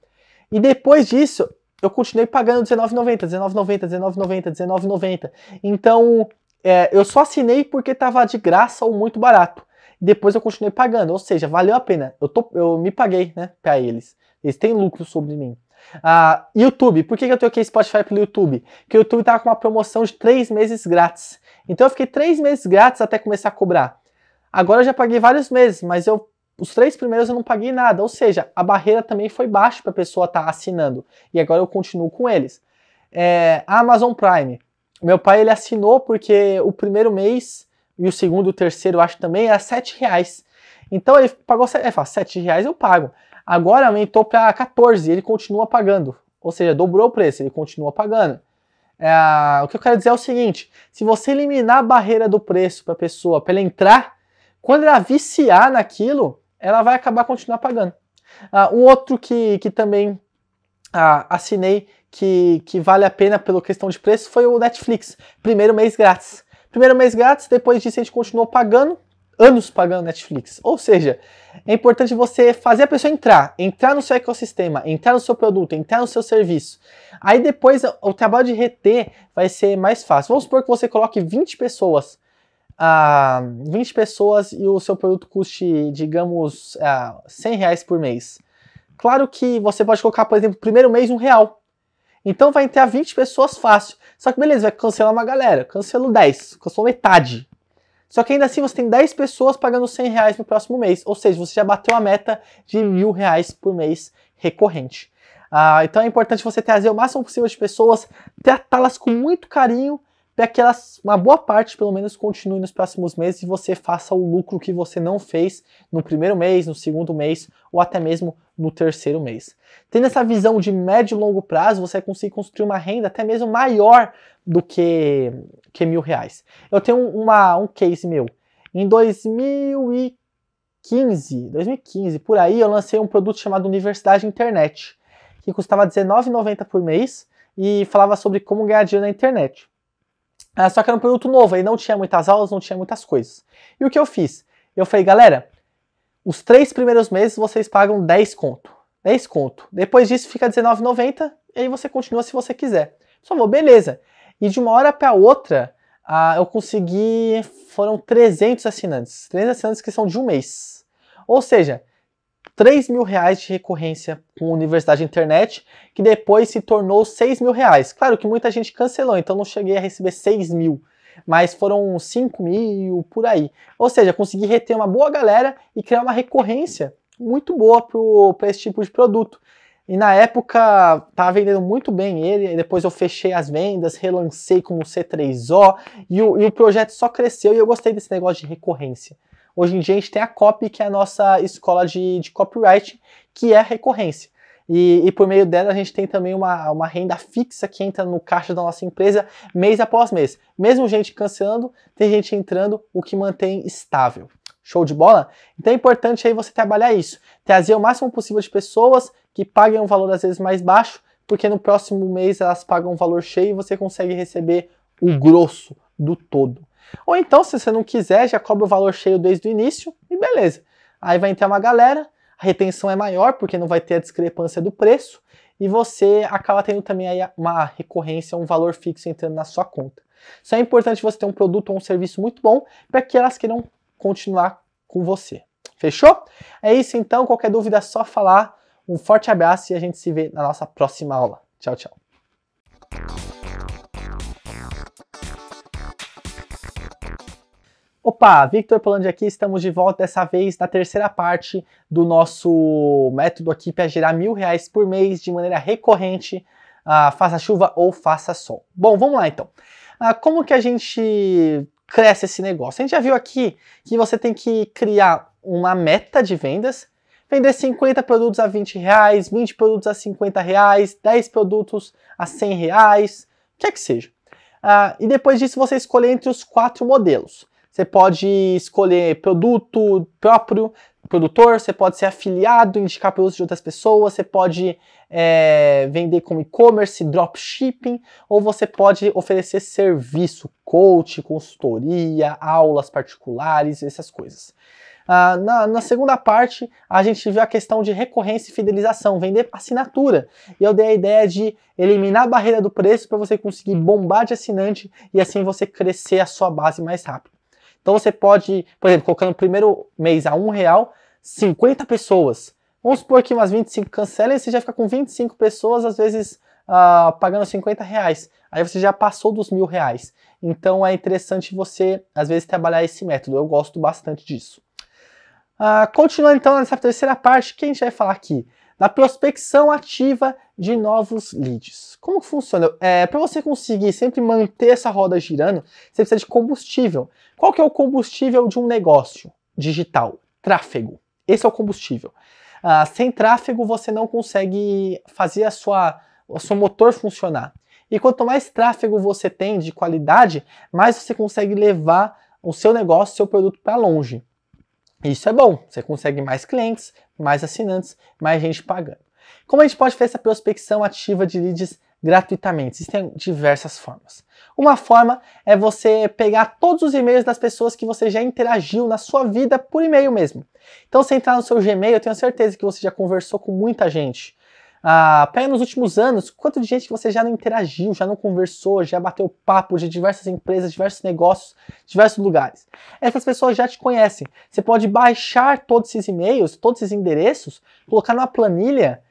E depois disso, eu continuei pagando R$19,90, R$19,90, R$19,90, R$19,90. Então, é, eu só assinei porque estava de graça ou muito barato. Depois eu continuei pagando, ou seja, valeu a pena. Eu, tô, eu me paguei, né, para eles. Eles têm lucro sobre mim. Ah, YouTube, por que, eu eu troquei Spotify pelo YouTube? Porque o YouTube tava com uma promoção de três meses grátis. Então eu fiquei três meses grátis até começar a cobrar. Agora eu já paguei vários meses, mas eu os três primeiros eu não paguei nada, ou seja, a barreira também foi baixa para a pessoa estar tá assinando. E agora eu continuo com eles. É, Amazon Prime. Meu pai ele assinou porque o primeiro mês e o segundo, o terceiro, acho também, era sete reais. Então ele pagou, R$7,00, é, sete reais eu pago. Agora aumentou para 14, ele continua pagando. Ou seja, dobrou o preço, ele continua pagando. É, o que eu quero dizer é o seguinte: se você eliminar a barreira do preço para a pessoa, para ela entrar, quando ela viciar naquilo, ela vai acabar continuando pagando. Ah, um outro que, que também ah, assinei que, que vale a pena pela questão de preço foi o Netflix. Primeiro mês grátis. Primeiro mês grátis, depois disso a gente continuou pagando anos pagando Netflix. Ou seja, é importante você fazer a pessoa entrar, entrar no seu ecossistema, entrar no seu produto, entrar no seu serviço. Aí depois o trabalho de reter vai ser mais fácil. Vamos supor que você coloque 20 pessoas. Ah, 20 pessoas e o seu produto custe, digamos, ah, 100 reais por mês. Claro que você pode colocar, por exemplo, primeiro mês um real. Então vai entrar 20 pessoas fácil. Só que beleza, vai cancelar uma galera. cancelo 10, cancelou metade. Só que ainda assim você tem 10 pessoas pagando 100 reais no próximo mês, ou seja, você já bateu a meta de mil reais por mês recorrente. Ah, então é importante você trazer o máximo possível de pessoas, tratá-las com muito carinho, para que elas, uma boa parte pelo menos, continue nos próximos meses e você faça o lucro que você não fez no primeiro mês, no segundo mês ou até mesmo no terceiro mês. Tendo essa visão de médio e longo prazo, você vai conseguir construir uma renda até mesmo maior do que, que mil reais. Eu tenho uma, um case meu. Em 2015, 2015, por aí, eu lancei um produto chamado Universidade Internet, que custava R$19,90 por mês e falava sobre como ganhar dinheiro na internet. Ah, só que era um produto novo, aí não tinha muitas aulas, não tinha muitas coisas. E o que eu fiz? Eu falei, galera, os três primeiros meses vocês pagam 10 conto. 10 conto. Depois disso fica R$19,90 e aí você continua se você quiser. Só vou, beleza. E de uma hora para outra, ah, eu consegui. Foram 300 assinantes. 300 assinantes que são de um mês. Ou seja, 3 mil reais de recorrência com Universidade Internet, que depois se tornou 6 mil reais. Claro que muita gente cancelou, então não cheguei a receber 6 mil, mas foram 5 mil por aí. Ou seja, consegui reter uma boa galera e criar uma recorrência muito boa para esse tipo de produto. E na época tava vendendo muito bem ele, depois eu fechei as vendas, relancei como C3O e o, e o projeto só cresceu e eu gostei desse negócio de recorrência. Hoje em dia a gente tem a COP, que é a nossa escola de, de copyright, que é a recorrência. E, e, por meio dela a gente tem também uma, uma renda fixa que entra no caixa da nossa empresa mês após mês. Mesmo gente cancelando, tem gente entrando, o que mantém estável. Show de bola? Então é importante aí você trabalhar isso. Trazer o máximo possível de pessoas que paguem um valor às vezes mais baixo, porque no próximo mês elas pagam um valor cheio e você consegue receber o grosso do todo. Ou então, se você não quiser, já cobra o valor cheio desde o início e beleza. Aí vai entrar uma galera, a retenção é maior porque não vai ter a discrepância do preço e você acaba tendo também aí uma recorrência, um valor fixo entrando na sua conta. Só é importante você ter um produto ou um serviço muito bom para que elas queiram continuar com você. Fechou? É isso então. Qualquer dúvida é só falar. Um forte abraço e a gente se vê na nossa próxima aula. Tchau, tchau. Opa, Victor Polandi aqui, estamos de volta dessa vez na terceira parte do nosso método aqui para gerar mil reais por mês de maneira recorrente, ah, faça chuva ou faça sol. Bom, vamos lá então. Ah, como que a gente cresce esse negócio. A gente já viu aqui que você tem que criar uma meta de vendas, vender 50 produtos a 20 reais, 20 produtos a 50 reais, 10 produtos a 100 reais, o que é que seja. Ah, e depois disso você escolhe entre os quatro modelos. Você pode escolher produto próprio, produtor, você pode ser afiliado, indicar produtos de outras pessoas, você pode é, vender como e-commerce, dropshipping, ou você pode oferecer serviço, coach, consultoria, aulas particulares, essas coisas. Ah, na, na, segunda parte, a gente viu a questão de recorrência e fidelização, vender assinatura. E eu dei a ideia de eliminar a barreira do preço para você conseguir bombar de assinante e assim você crescer a sua base mais rápido. Então você pode, por exemplo, colocando o primeiro mês a um real, 50 pessoas. Vamos supor que umas 25 cancelem, você já fica com 25 pessoas, às vezes uh, pagando 50 reais. Aí você já passou dos mil reais. Então é interessante você, às vezes, trabalhar esse método. Eu gosto bastante disso. Uh, continuando então nessa terceira parte, que a gente vai falar aqui? Da prospecção ativa de novos leads. Como funciona? É, Para você conseguir sempre manter essa roda girando, você precisa de combustível. Qual que é o combustível de um negócio digital? Tráfego. Esse é o combustível. Ah, sem tráfego, você não consegue fazer a sua, o seu motor funcionar. E quanto mais tráfego você tem de qualidade, mais você consegue levar o seu negócio, seu produto para longe. Isso é bom, você consegue mais clientes, mais assinantes, mais gente pagando. Como a gente pode fazer essa prospecção ativa de leads gratuitamente. Existem diversas formas. Uma forma é você pegar todos os e-mails das pessoas que você já interagiu na sua vida por e-mail mesmo. Então, se entrar no seu Gmail, eu tenho certeza que você já conversou com muita gente. Ah, pega nos últimos anos, quanto de gente que você já não interagiu, já não conversou, já bateu papo de diversas empresas, diversos negócios, diversos lugares. Essas pessoas já te conhecem. Você pode baixar todos esses e-mails, todos esses endereços, colocar numa planilha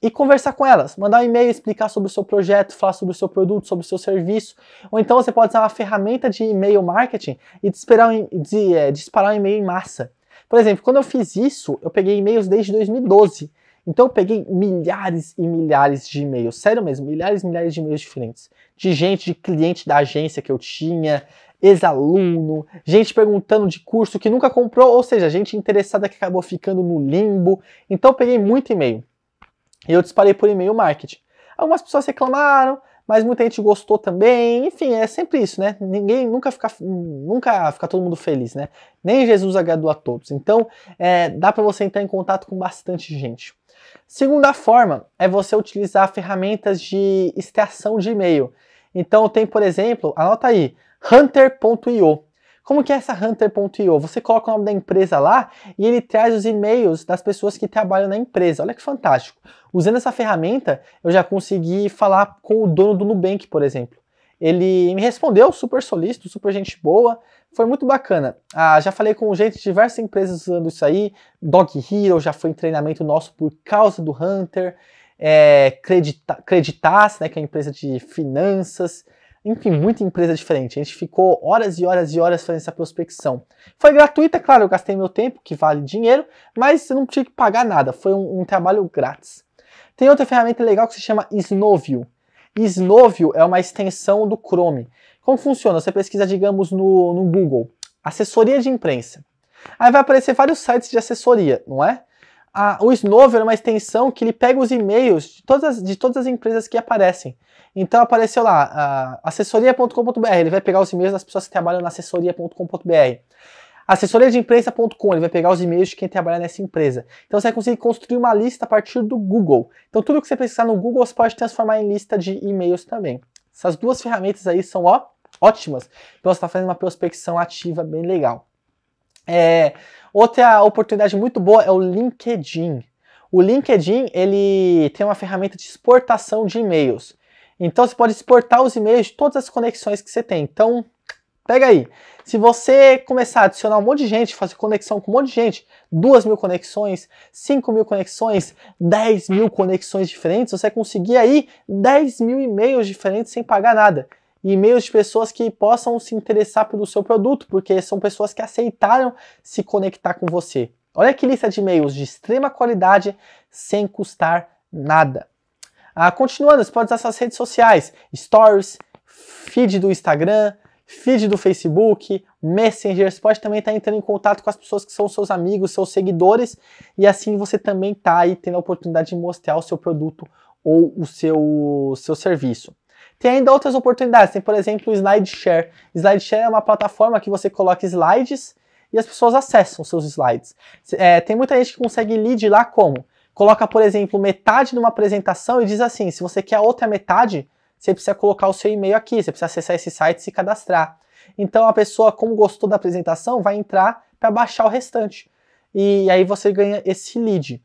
e conversar com elas, mandar um e-mail, explicar sobre o seu projeto, falar sobre o seu produto, sobre o seu serviço, ou então você pode usar uma ferramenta de e-mail marketing e disparar um, é, disparar um e-mail em massa. Por exemplo, quando eu fiz isso, eu peguei e-mails desde 2012. Então eu peguei milhares e milhares de e-mails, sério mesmo, milhares e milhares de e-mails diferentes. De gente, de cliente da agência que eu tinha, ex-aluno, gente perguntando de curso que nunca comprou, ou seja, gente interessada que acabou ficando no limbo. Então eu peguei muito e-mail. E eu disparei por e-mail marketing. Algumas pessoas reclamaram, mas muita gente gostou também. Enfim, é sempre isso, né? Ninguém nunca fica, nunca fica todo mundo feliz, né? Nem Jesus agradou a todos. Então, é, dá para você entrar em contato com bastante gente. Segunda forma é você utilizar ferramentas de extração de e-mail. Então, tem, por exemplo, anota aí, hunter.io. Como que é essa Hunter.io? Você coloca o nome da empresa lá e ele traz os e-mails das pessoas que trabalham na empresa. Olha que fantástico. Usando essa ferramenta, eu já consegui falar com o dono do Nubank, por exemplo. Ele me respondeu super solícito, super gente boa, foi muito bacana. Ah, já falei com gente de diversas empresas usando isso aí. Dog Hero já foi em treinamento nosso por causa do Hunter. É, Creditas, né, que é a empresa de finanças enfim, muita empresa diferente. A gente ficou horas e horas e horas fazendo essa prospecção. Foi gratuita, claro, eu gastei meu tempo, que vale dinheiro, mas eu não tive que pagar nada, foi um, um trabalho grátis. Tem outra ferramenta legal que se chama Snowview. Snowview é uma extensão do Chrome. Como funciona? Você pesquisa, digamos, no, no Google, assessoria de imprensa. Aí vai aparecer vários sites de assessoria, não é? a, o Snover é uma extensão que ele pega os e-mails de todas, as, de todas as empresas que aparecem. Então apareceu lá, assessoria.com.br, ele vai pegar os e-mails das pessoas que trabalham na assessoria.com.br. Assessoria de imprensa.com, ele vai pegar os e-mails de quem trabalha nessa empresa. Então você vai conseguir construir uma lista a partir do Google. Então tudo que você precisar no Google você pode transformar em lista de e-mails também. Essas duas ferramentas aí são ó, ótimas. Então você está fazendo uma prospecção ativa bem legal. É, Outra oportunidade muito boa é o LinkedIn. O LinkedIn ele tem uma ferramenta de exportação de e-mails. Então você pode exportar os e-mails de todas as conexões que você tem. Então, pega aí. Se você começar a adicionar um monte de gente, fazer conexão com um monte de gente, duas mil conexões, cinco mil conexões, dez mil conexões diferentes, você vai conseguir aí dez mil e-mails diferentes sem pagar nada e mails de pessoas que possam se interessar pelo seu produto, porque são pessoas que aceitaram se conectar com você. Olha que lista de e-mails de extrema qualidade sem custar nada. Ah, continuando, você pode usar suas redes sociais, stories, feed do Instagram, feed do Facebook, Messenger, você pode também estar tá entrando em contato com as pessoas que são seus amigos, seus seguidores, e assim você também está aí tendo a oportunidade de mostrar o seu produto ou o seu, seu serviço. Tem ainda outras oportunidades, tem por exemplo o SlideShare. SlideShare é uma plataforma que você coloca slides e as pessoas acessam seus slides. É, tem muita gente que consegue lead lá como? Coloca, por exemplo, metade de uma apresentação e diz assim, se você quer a outra metade, você precisa colocar o seu e-mail aqui, você precisa acessar esse site e se cadastrar. Então a pessoa, como gostou da apresentação, vai entrar para baixar o restante. E aí você ganha esse lead.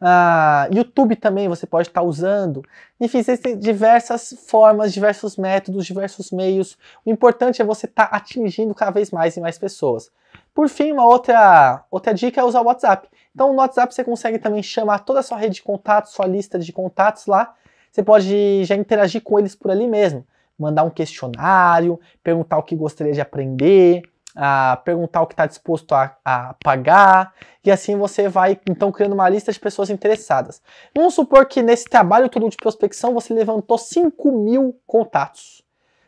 Ah, YouTube também você pode estar tá usando. Enfim, existem diversas formas, diversos métodos, diversos meios. O importante é você estar tá atingindo cada vez mais e mais pessoas. Por fim, uma outra, outra dica é usar o WhatsApp. Então, no WhatsApp você consegue também chamar toda a sua rede de contatos, sua lista de contatos lá. Você pode já interagir com eles por ali mesmo. Mandar um questionário, perguntar o que gostaria de aprender a perguntar o que está disposto a, a, pagar, e assim você vai então criando uma lista de pessoas interessadas. Vamos supor que nesse trabalho todo de prospecção você levantou 5 mil contatos.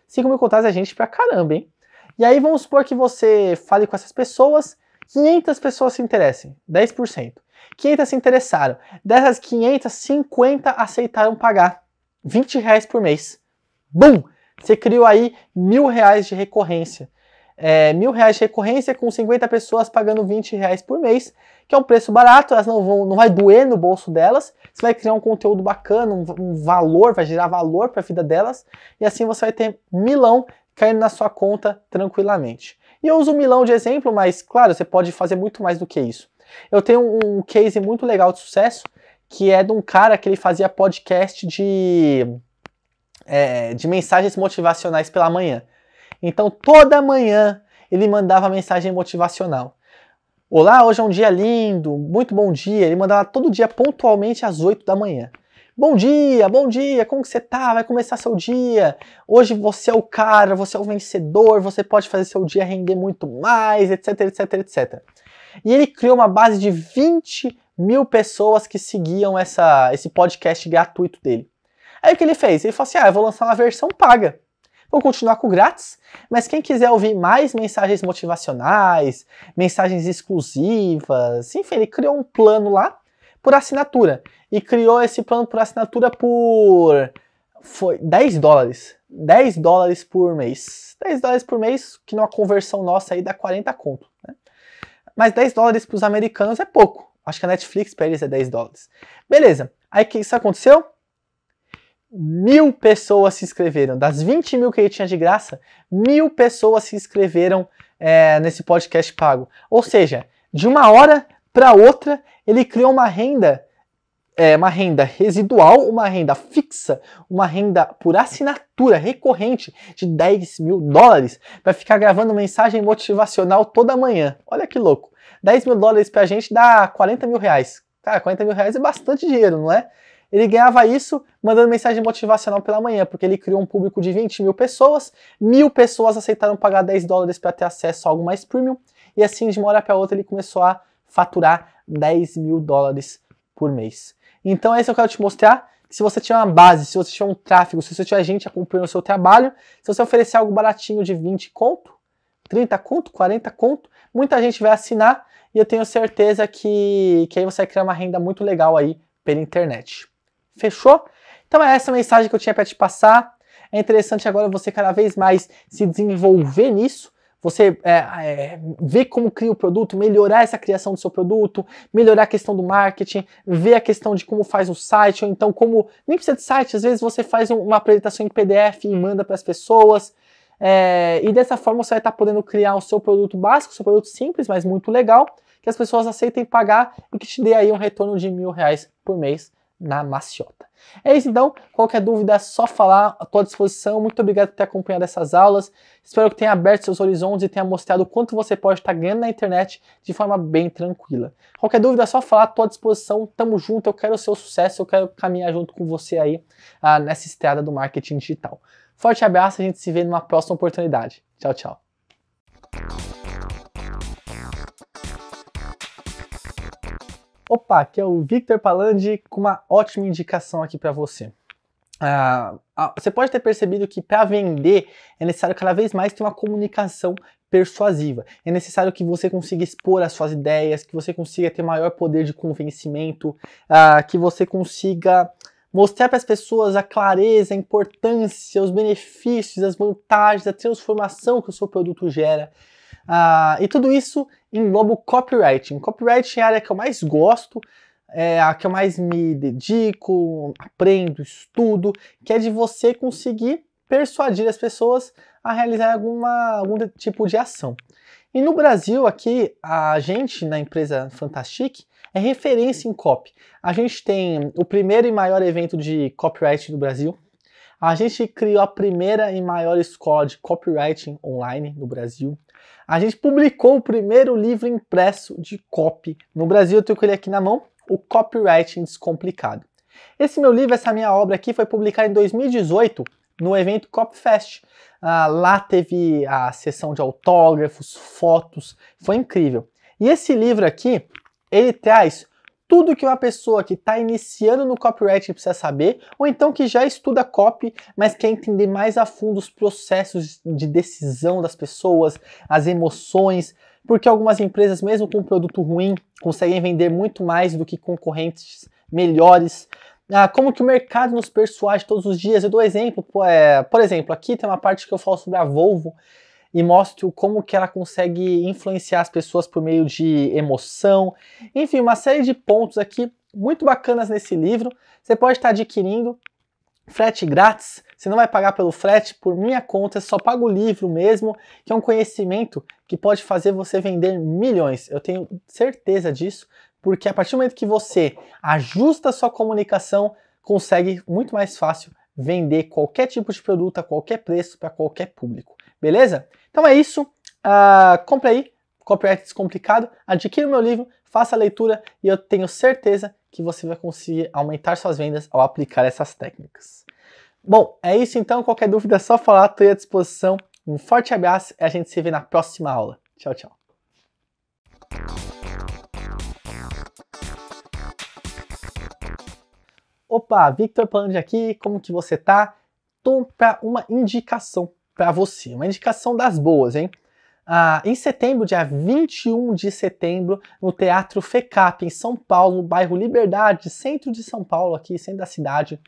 5 mil contatos é gente pra caramba, hein? E aí vamos supor que você fale com essas pessoas, 500 pessoas se interessem, 10%. 500 se interessaram, dessas 500, 50 aceitaram pagar 20 reais por mês. Bum! Você criou aí mil reais de recorrência é, mil reais de recorrência com 50 pessoas pagando 20 reais por mês, que é um preço barato, elas não vão, não vai doer no bolso delas, você vai criar um conteúdo bacana, um, um valor, vai gerar valor para a vida delas, e assim você vai ter milão caindo na sua conta tranquilamente. E eu uso milão de exemplo, mas claro, você pode fazer muito mais do que isso. Eu tenho um, um case muito legal de sucesso, que é de um cara que ele fazia podcast de, é, de mensagens motivacionais pela manhã. Então toda manhã ele mandava mensagem motivacional. Olá, hoje é um dia lindo, muito bom dia. Ele mandava todo dia pontualmente às 8 da manhã. Bom dia, bom dia, como que você tá? Vai começar seu dia. Hoje você é o cara, você é o vencedor, você pode fazer seu dia render muito mais, etc, etc, etc. E ele criou uma base de 20 mil pessoas que seguiam essa, esse podcast gratuito dele. Aí o que ele fez? Ele falou assim: ah, eu vou lançar uma versão paga. Vou continuar com o grátis, mas quem quiser ouvir mais mensagens motivacionais, mensagens exclusivas, enfim, ele criou um plano lá por assinatura. E criou esse plano por assinatura por foi 10 dólares. 10 dólares por mês. 10 dólares por mês, que numa conversão nossa aí dá 40 conto. Né? Mas 10 dólares para os americanos é pouco. Acho que a Netflix para eles é 10 dólares. Beleza. Aí o que isso aconteceu? mil pessoas se inscreveram. Das 20 mil que ele tinha de graça, mil pessoas se inscreveram é, nesse podcast pago. Ou seja, de uma hora para outra, ele criou uma renda, é, uma renda residual, uma renda fixa, uma renda por assinatura recorrente de 10 mil dólares para ficar gravando mensagem motivacional toda manhã. Olha que louco. 10 mil dólares para a gente dá 40 mil reais. Cara, 40 mil reais é bastante dinheiro, não é? Ele ganhava isso mandando mensagem motivacional pela manhã, porque ele criou um público de 20 mil pessoas, mil pessoas aceitaram pagar 10 dólares para ter acesso a algo mais premium, e assim de uma hora para outra ele começou a faturar 10 mil dólares por mês. Então é isso que eu quero te mostrar. se você tiver uma base, se você tiver um tráfego, se você tiver gente acompanhando o seu trabalho, se você oferecer algo baratinho de 20 conto, 30 conto, 40 conto, muita gente vai assinar e eu tenho certeza que, que aí você vai criar uma renda muito legal aí pela internet. Fechou? Então é essa mensagem que eu tinha para te passar. É interessante agora você cada vez mais se desenvolver nisso. Você é, é, ver como cria o produto, melhorar essa criação do seu produto, melhorar a questão do marketing, ver a questão de como faz o site, ou então como. Nem precisa de site, às vezes você faz uma apresentação em PDF e manda para as pessoas. É, e dessa forma você vai estar tá podendo criar o seu produto básico, seu produto simples, mas muito legal, que as pessoas aceitem pagar e que te dê aí um retorno de mil reais por mês na maciota. É isso então, qualquer dúvida é só falar, à tua disposição. Muito obrigado por ter acompanhado essas aulas. Espero que tenha aberto seus horizontes e tenha mostrado o quanto você pode estar ganhando na internet de forma bem tranquila. Qualquer dúvida é só falar, à tua disposição, tamo junto, eu quero o seu sucesso, eu quero caminhar junto com você aí ah, nessa estrada do marketing digital. Forte abraço, a gente se vê numa próxima oportunidade. Tchau, tchau. Opa, aqui é o Victor Palandi com uma ótima indicação aqui para você. Ah, ah, você pode ter percebido que para vender é necessário cada vez mais ter uma comunicação persuasiva. É necessário que você consiga expor as suas ideias, que você consiga ter maior poder de convencimento, ah, que você consiga mostrar para as pessoas a clareza, a importância, os benefícios, as vantagens, a transformação que o seu produto gera. Ah, e tudo isso engloba o copywriting. Copywriting é a área que eu mais gosto, é a que eu mais me dedico, aprendo, estudo, que é de você conseguir persuadir as pessoas a realizar alguma, algum tipo de ação. E no Brasil, aqui, a gente, na empresa Fantastic, é referência em copy. A gente tem o primeiro e maior evento de copyright do Brasil. A gente criou a primeira e maior escola de copywriting online no Brasil. A gente publicou o primeiro livro impresso de copy no Brasil. Eu tenho ele aqui na mão, o Copywriting Descomplicado. Esse meu livro, essa minha obra aqui, foi publicada em 2018 no evento Copfest. Ah, lá teve a sessão de autógrafos, fotos, foi incrível. E esse livro aqui, ele traz tudo que uma pessoa que está iniciando no copyright precisa saber, ou então que já estuda copy, mas quer entender mais a fundo os processos de decisão das pessoas, as emoções, porque algumas empresas, mesmo com um produto ruim, conseguem vender muito mais do que concorrentes melhores. Ah, como que o mercado nos persuade todos os dias? Eu dou exemplo, é, por exemplo, aqui tem uma parte que eu falo sobre a Volvo, e mostro como que ela consegue influenciar as pessoas por meio de emoção. Enfim, uma série de pontos aqui muito bacanas nesse livro. Você pode estar adquirindo frete grátis. Você não vai pagar pelo frete por minha conta, só paga o livro mesmo, que é um conhecimento que pode fazer você vender milhões. Eu tenho certeza disso, porque a partir do momento que você ajusta a sua comunicação, consegue muito mais fácil vender qualquer tipo de produto a qualquer preço para qualquer público beleza? Então é isso, uh, compre aí, Copyright Descomplicado, adquira o meu livro, faça a leitura e eu tenho certeza que você vai conseguir aumentar suas vendas ao aplicar essas técnicas. Bom, é isso então, qualquer dúvida é só falar, estou à disposição. Um forte abraço e a gente se vê na próxima aula. Tchau, tchau. Opa, Victor Palandia aqui, como que você tá? Tô para uma indicação para você. Uma indicação das boas, hein? Ah, em setembro, dia 21 de setembro, no Teatro FECAP, em São Paulo, no bairro Liberdade, centro de São Paulo, aqui, centro da cidade,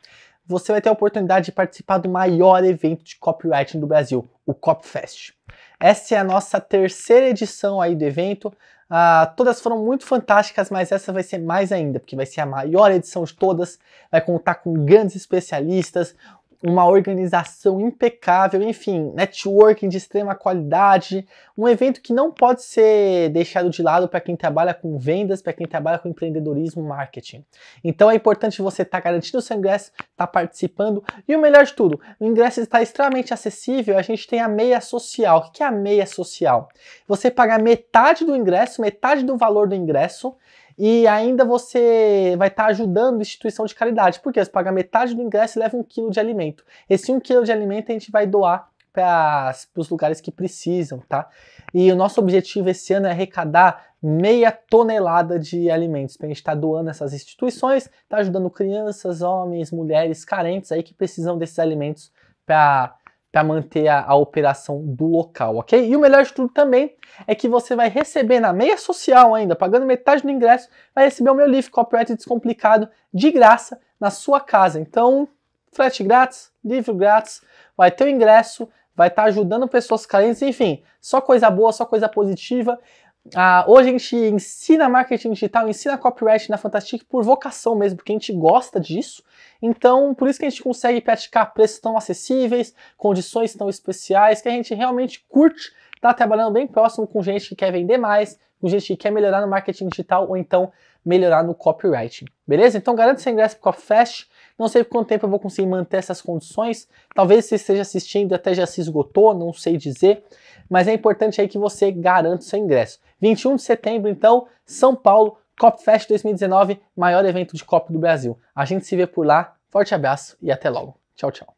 você vai ter a oportunidade de participar do maior evento de copywriting do Brasil, o CopFest. Essa é a nossa terceira edição aí do evento. Ah, todas foram muito fantásticas, mas essa vai ser mais ainda, porque vai ser a maior edição de todas. Vai contar com grandes especialistas, uma organização impecável, enfim, networking de extrema qualidade, um evento que não pode ser deixado de lado para quem trabalha com vendas, para quem trabalha com empreendedorismo, marketing. Então é importante você estar tá garantindo o seu ingresso, estar tá participando e o melhor de tudo, o ingresso está extremamente acessível. A gente tem a meia social. O que é a meia social? Você paga metade do ingresso, metade do valor do ingresso e ainda você vai estar tá ajudando instituição de caridade, porque você paga metade do ingresso e leva um quilo de alimento. Esse um quilo de alimento a gente vai doar para os lugares que precisam, tá? E o nosso objetivo esse ano é arrecadar meia tonelada de alimentos para então, a gente estar tá doando essas instituições, tá ajudando crianças, homens, mulheres carentes aí que precisam desses alimentos para para manter a, a, operação do local, ok? E o melhor de tudo também é que você vai receber na meia social ainda, pagando metade do ingresso, vai receber o meu livro Copyright Descomplicado de graça na sua casa. Então, frete grátis, livro grátis, vai ter o ingresso, vai estar tá ajudando pessoas carentes, enfim, só coisa boa, só coisa positiva. Ah, hoje a gente ensina marketing digital, ensina copyright na Fantastic por vocação mesmo, porque a gente gosta disso. Então, por isso que a gente consegue praticar preços tão acessíveis, condições tão especiais, que a gente realmente curte estar tá trabalhando bem próximo com gente que quer vender mais, com gente que quer melhorar no marketing digital ou então melhorar no copywriting. Beleza? Então, garante seu ingresso para o Fest não sei por quanto tempo eu vou conseguir manter essas condições. Talvez você esteja assistindo até já se esgotou, não sei dizer. Mas é importante aí que você garanta o seu ingresso. 21 de setembro, então, São Paulo, COPFest 2019, maior evento de Copa do Brasil. A gente se vê por lá. Forte abraço e até logo. Tchau, tchau.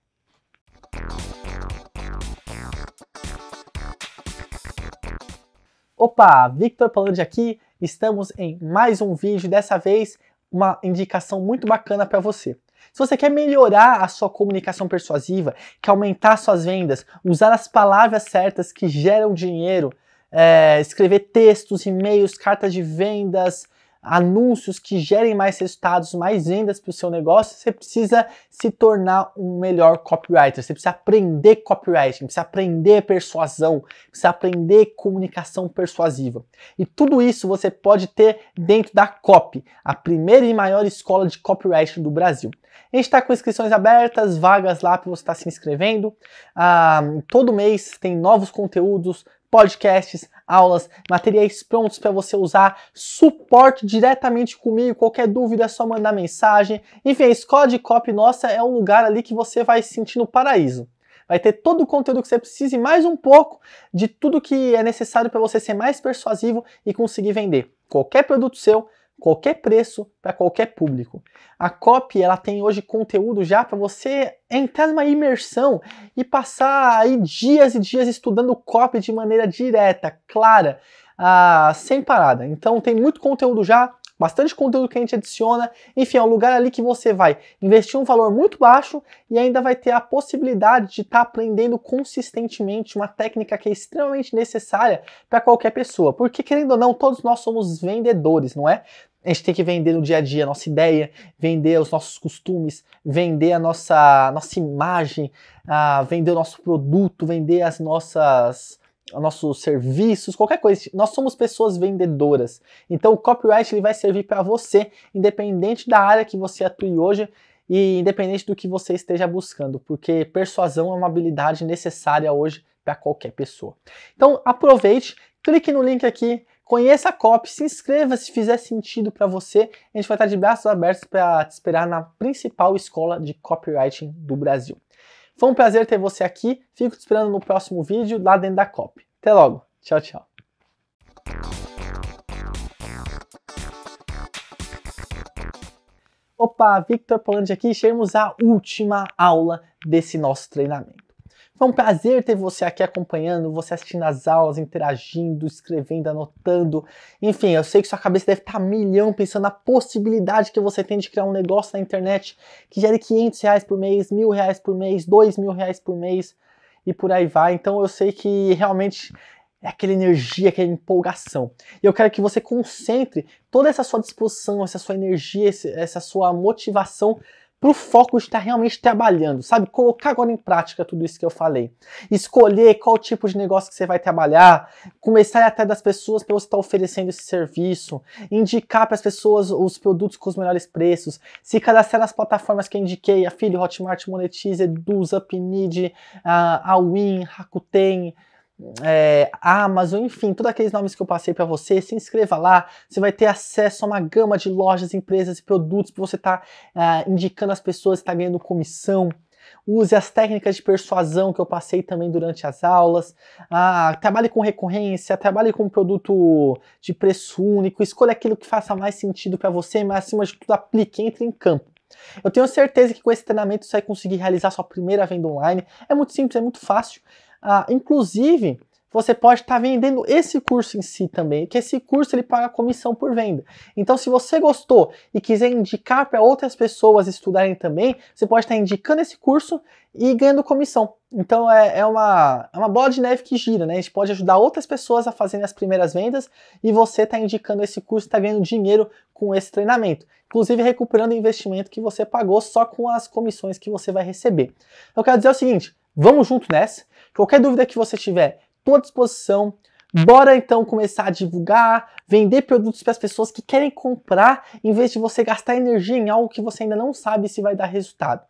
Opa, Victor Palandi aqui. Estamos em mais um vídeo, dessa vez uma indicação muito bacana para você. Se você quer melhorar a sua comunicação persuasiva, quer aumentar suas vendas, usar as palavras certas que geram dinheiro, é, escrever textos, e-mails, cartas de vendas, anúncios que gerem mais resultados, mais vendas para o seu negócio, você precisa se tornar um melhor copywriter. Você precisa aprender copywriting, precisa aprender persuasão, precisa aprender comunicação persuasiva. E tudo isso você pode ter dentro da COP, a primeira e maior escola de copywriting do Brasil. A gente está com inscrições abertas, vagas lá para você estar tá se inscrevendo. Ah, todo mês tem novos conteúdos, podcasts, aulas, materiais prontos para você usar, suporte diretamente comigo, qualquer dúvida é só mandar mensagem. Enfim, a escola de copy nossa é um lugar ali que você vai se sentir no paraíso. Vai ter todo o conteúdo que você precisa e mais um pouco de tudo que é necessário para você ser mais persuasivo e conseguir vender qualquer produto seu qualquer preço para qualquer público. A Copy ela tem hoje conteúdo já para você entrar numa imersão e passar aí dias e dias estudando copy de maneira direta, clara, ah, sem parada. Então tem muito conteúdo já, bastante conteúdo que a gente adiciona. Enfim, é um lugar ali que você vai investir um valor muito baixo e ainda vai ter a possibilidade de estar tá aprendendo consistentemente uma técnica que é extremamente necessária para qualquer pessoa. Porque, querendo ou não, todos nós somos vendedores, não é? A gente tem que vender no dia a dia a nossa ideia, vender os nossos costumes, vender a nossa, nossa imagem, ah, vender o nosso produto, vender as nossas nossos serviços, qualquer coisa. Nós somos pessoas vendedoras. Então o copyright ele vai servir para você, independente da área que você atue hoje e independente do que você esteja buscando, porque persuasão é uma habilidade necessária hoje para qualquer pessoa. Então aproveite, clique no link aqui Conheça a COP, se inscreva se fizer sentido para você. A gente vai estar de braços abertos para te esperar na principal escola de copywriting do Brasil. Foi um prazer ter você aqui. Fico te esperando no próximo vídeo lá dentro da COP. Até logo. Tchau, tchau. Opa, Victor Polandi aqui. Chegamos à última aula desse nosso treinamento. Foi um prazer ter você aqui acompanhando, você assistindo as aulas, interagindo, escrevendo, anotando. Enfim, eu sei que sua cabeça deve estar tá milhão pensando na possibilidade que você tem de criar um negócio na internet que gere 500 reais por mês, mil reais por mês, dois mil reais por mês e por aí vai. Então eu sei que realmente é aquela energia, aquela empolgação. E eu quero que você concentre toda essa sua disposição, essa sua energia, essa sua motivação para o foco de estar realmente trabalhando, sabe? Colocar agora em prática tudo isso que eu falei. Escolher qual tipo de negócio que você vai trabalhar, começar até das pessoas para você estar tá oferecendo esse serviço, indicar para as pessoas os produtos com os melhores preços, se cadastrar nas plataformas que eu indiquei, Afilio, Hotmart, Monetize, Eduz, Upnid, a ah, Awin, Rakuten, é, Amazon, ah, enfim, todos aqueles nomes que eu passei para você, se inscreva lá, você vai ter acesso a uma gama de lojas, empresas e produtos que você está uh, é, indicando às pessoas, está ganhando comissão. Use as técnicas de persuasão que eu passei também durante as aulas. Ah, trabalhe com recorrência, trabalhe com um produto de preço único, escolha aquilo que faça mais sentido para você, mas acima de tudo aplique, entre em campo. Eu tenho certeza que com esse treinamento você vai conseguir realizar sua primeira venda online. É muito simples, é muito fácil. Ah, inclusive, você pode estar tá vendendo esse curso em si também, que esse curso ele paga comissão por venda. Então, se você gostou e quiser indicar para outras pessoas estudarem também, você pode estar tá indicando esse curso e ganhando comissão. Então é, é, uma, é uma bola de neve que gira, né? A gente pode ajudar outras pessoas a fazerem as primeiras vendas e você está indicando esse curso, está ganhando dinheiro com esse treinamento. Inclusive recuperando o investimento que você pagou só com as comissões que você vai receber. Eu quero dizer o seguinte, vamos junto nessa. Qualquer dúvida que você tiver, estou à disposição. Bora então começar a divulgar, vender produtos para as pessoas que querem comprar, em vez de você gastar energia em algo que você ainda não sabe se vai dar resultado.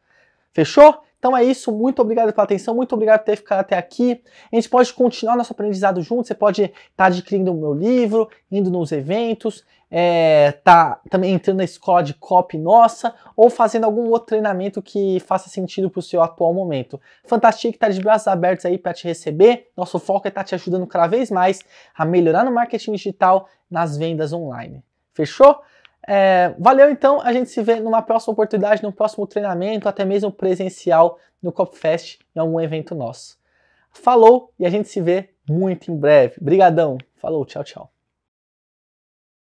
Fechou? Então é isso, muito obrigado pela atenção, muito obrigado por ter ficado até aqui. A gente pode continuar nosso aprendizado junto, você pode estar tá adquirindo o meu livro, indo nos eventos é, tá também entrando na escola de copy nossa ou fazendo algum outro treinamento que faça sentido para o seu atual momento. Fantastic está de braços abertos aí para te receber. Nosso foco é estar tá te ajudando cada vez mais a melhorar no marketing digital, nas vendas online. Fechou? É, valeu então, a gente se vê numa próxima oportunidade, no próximo treinamento, até mesmo presencial no CopFest, em algum evento nosso. Falou e a gente se vê muito em breve. Brigadão. Falou, tchau, tchau.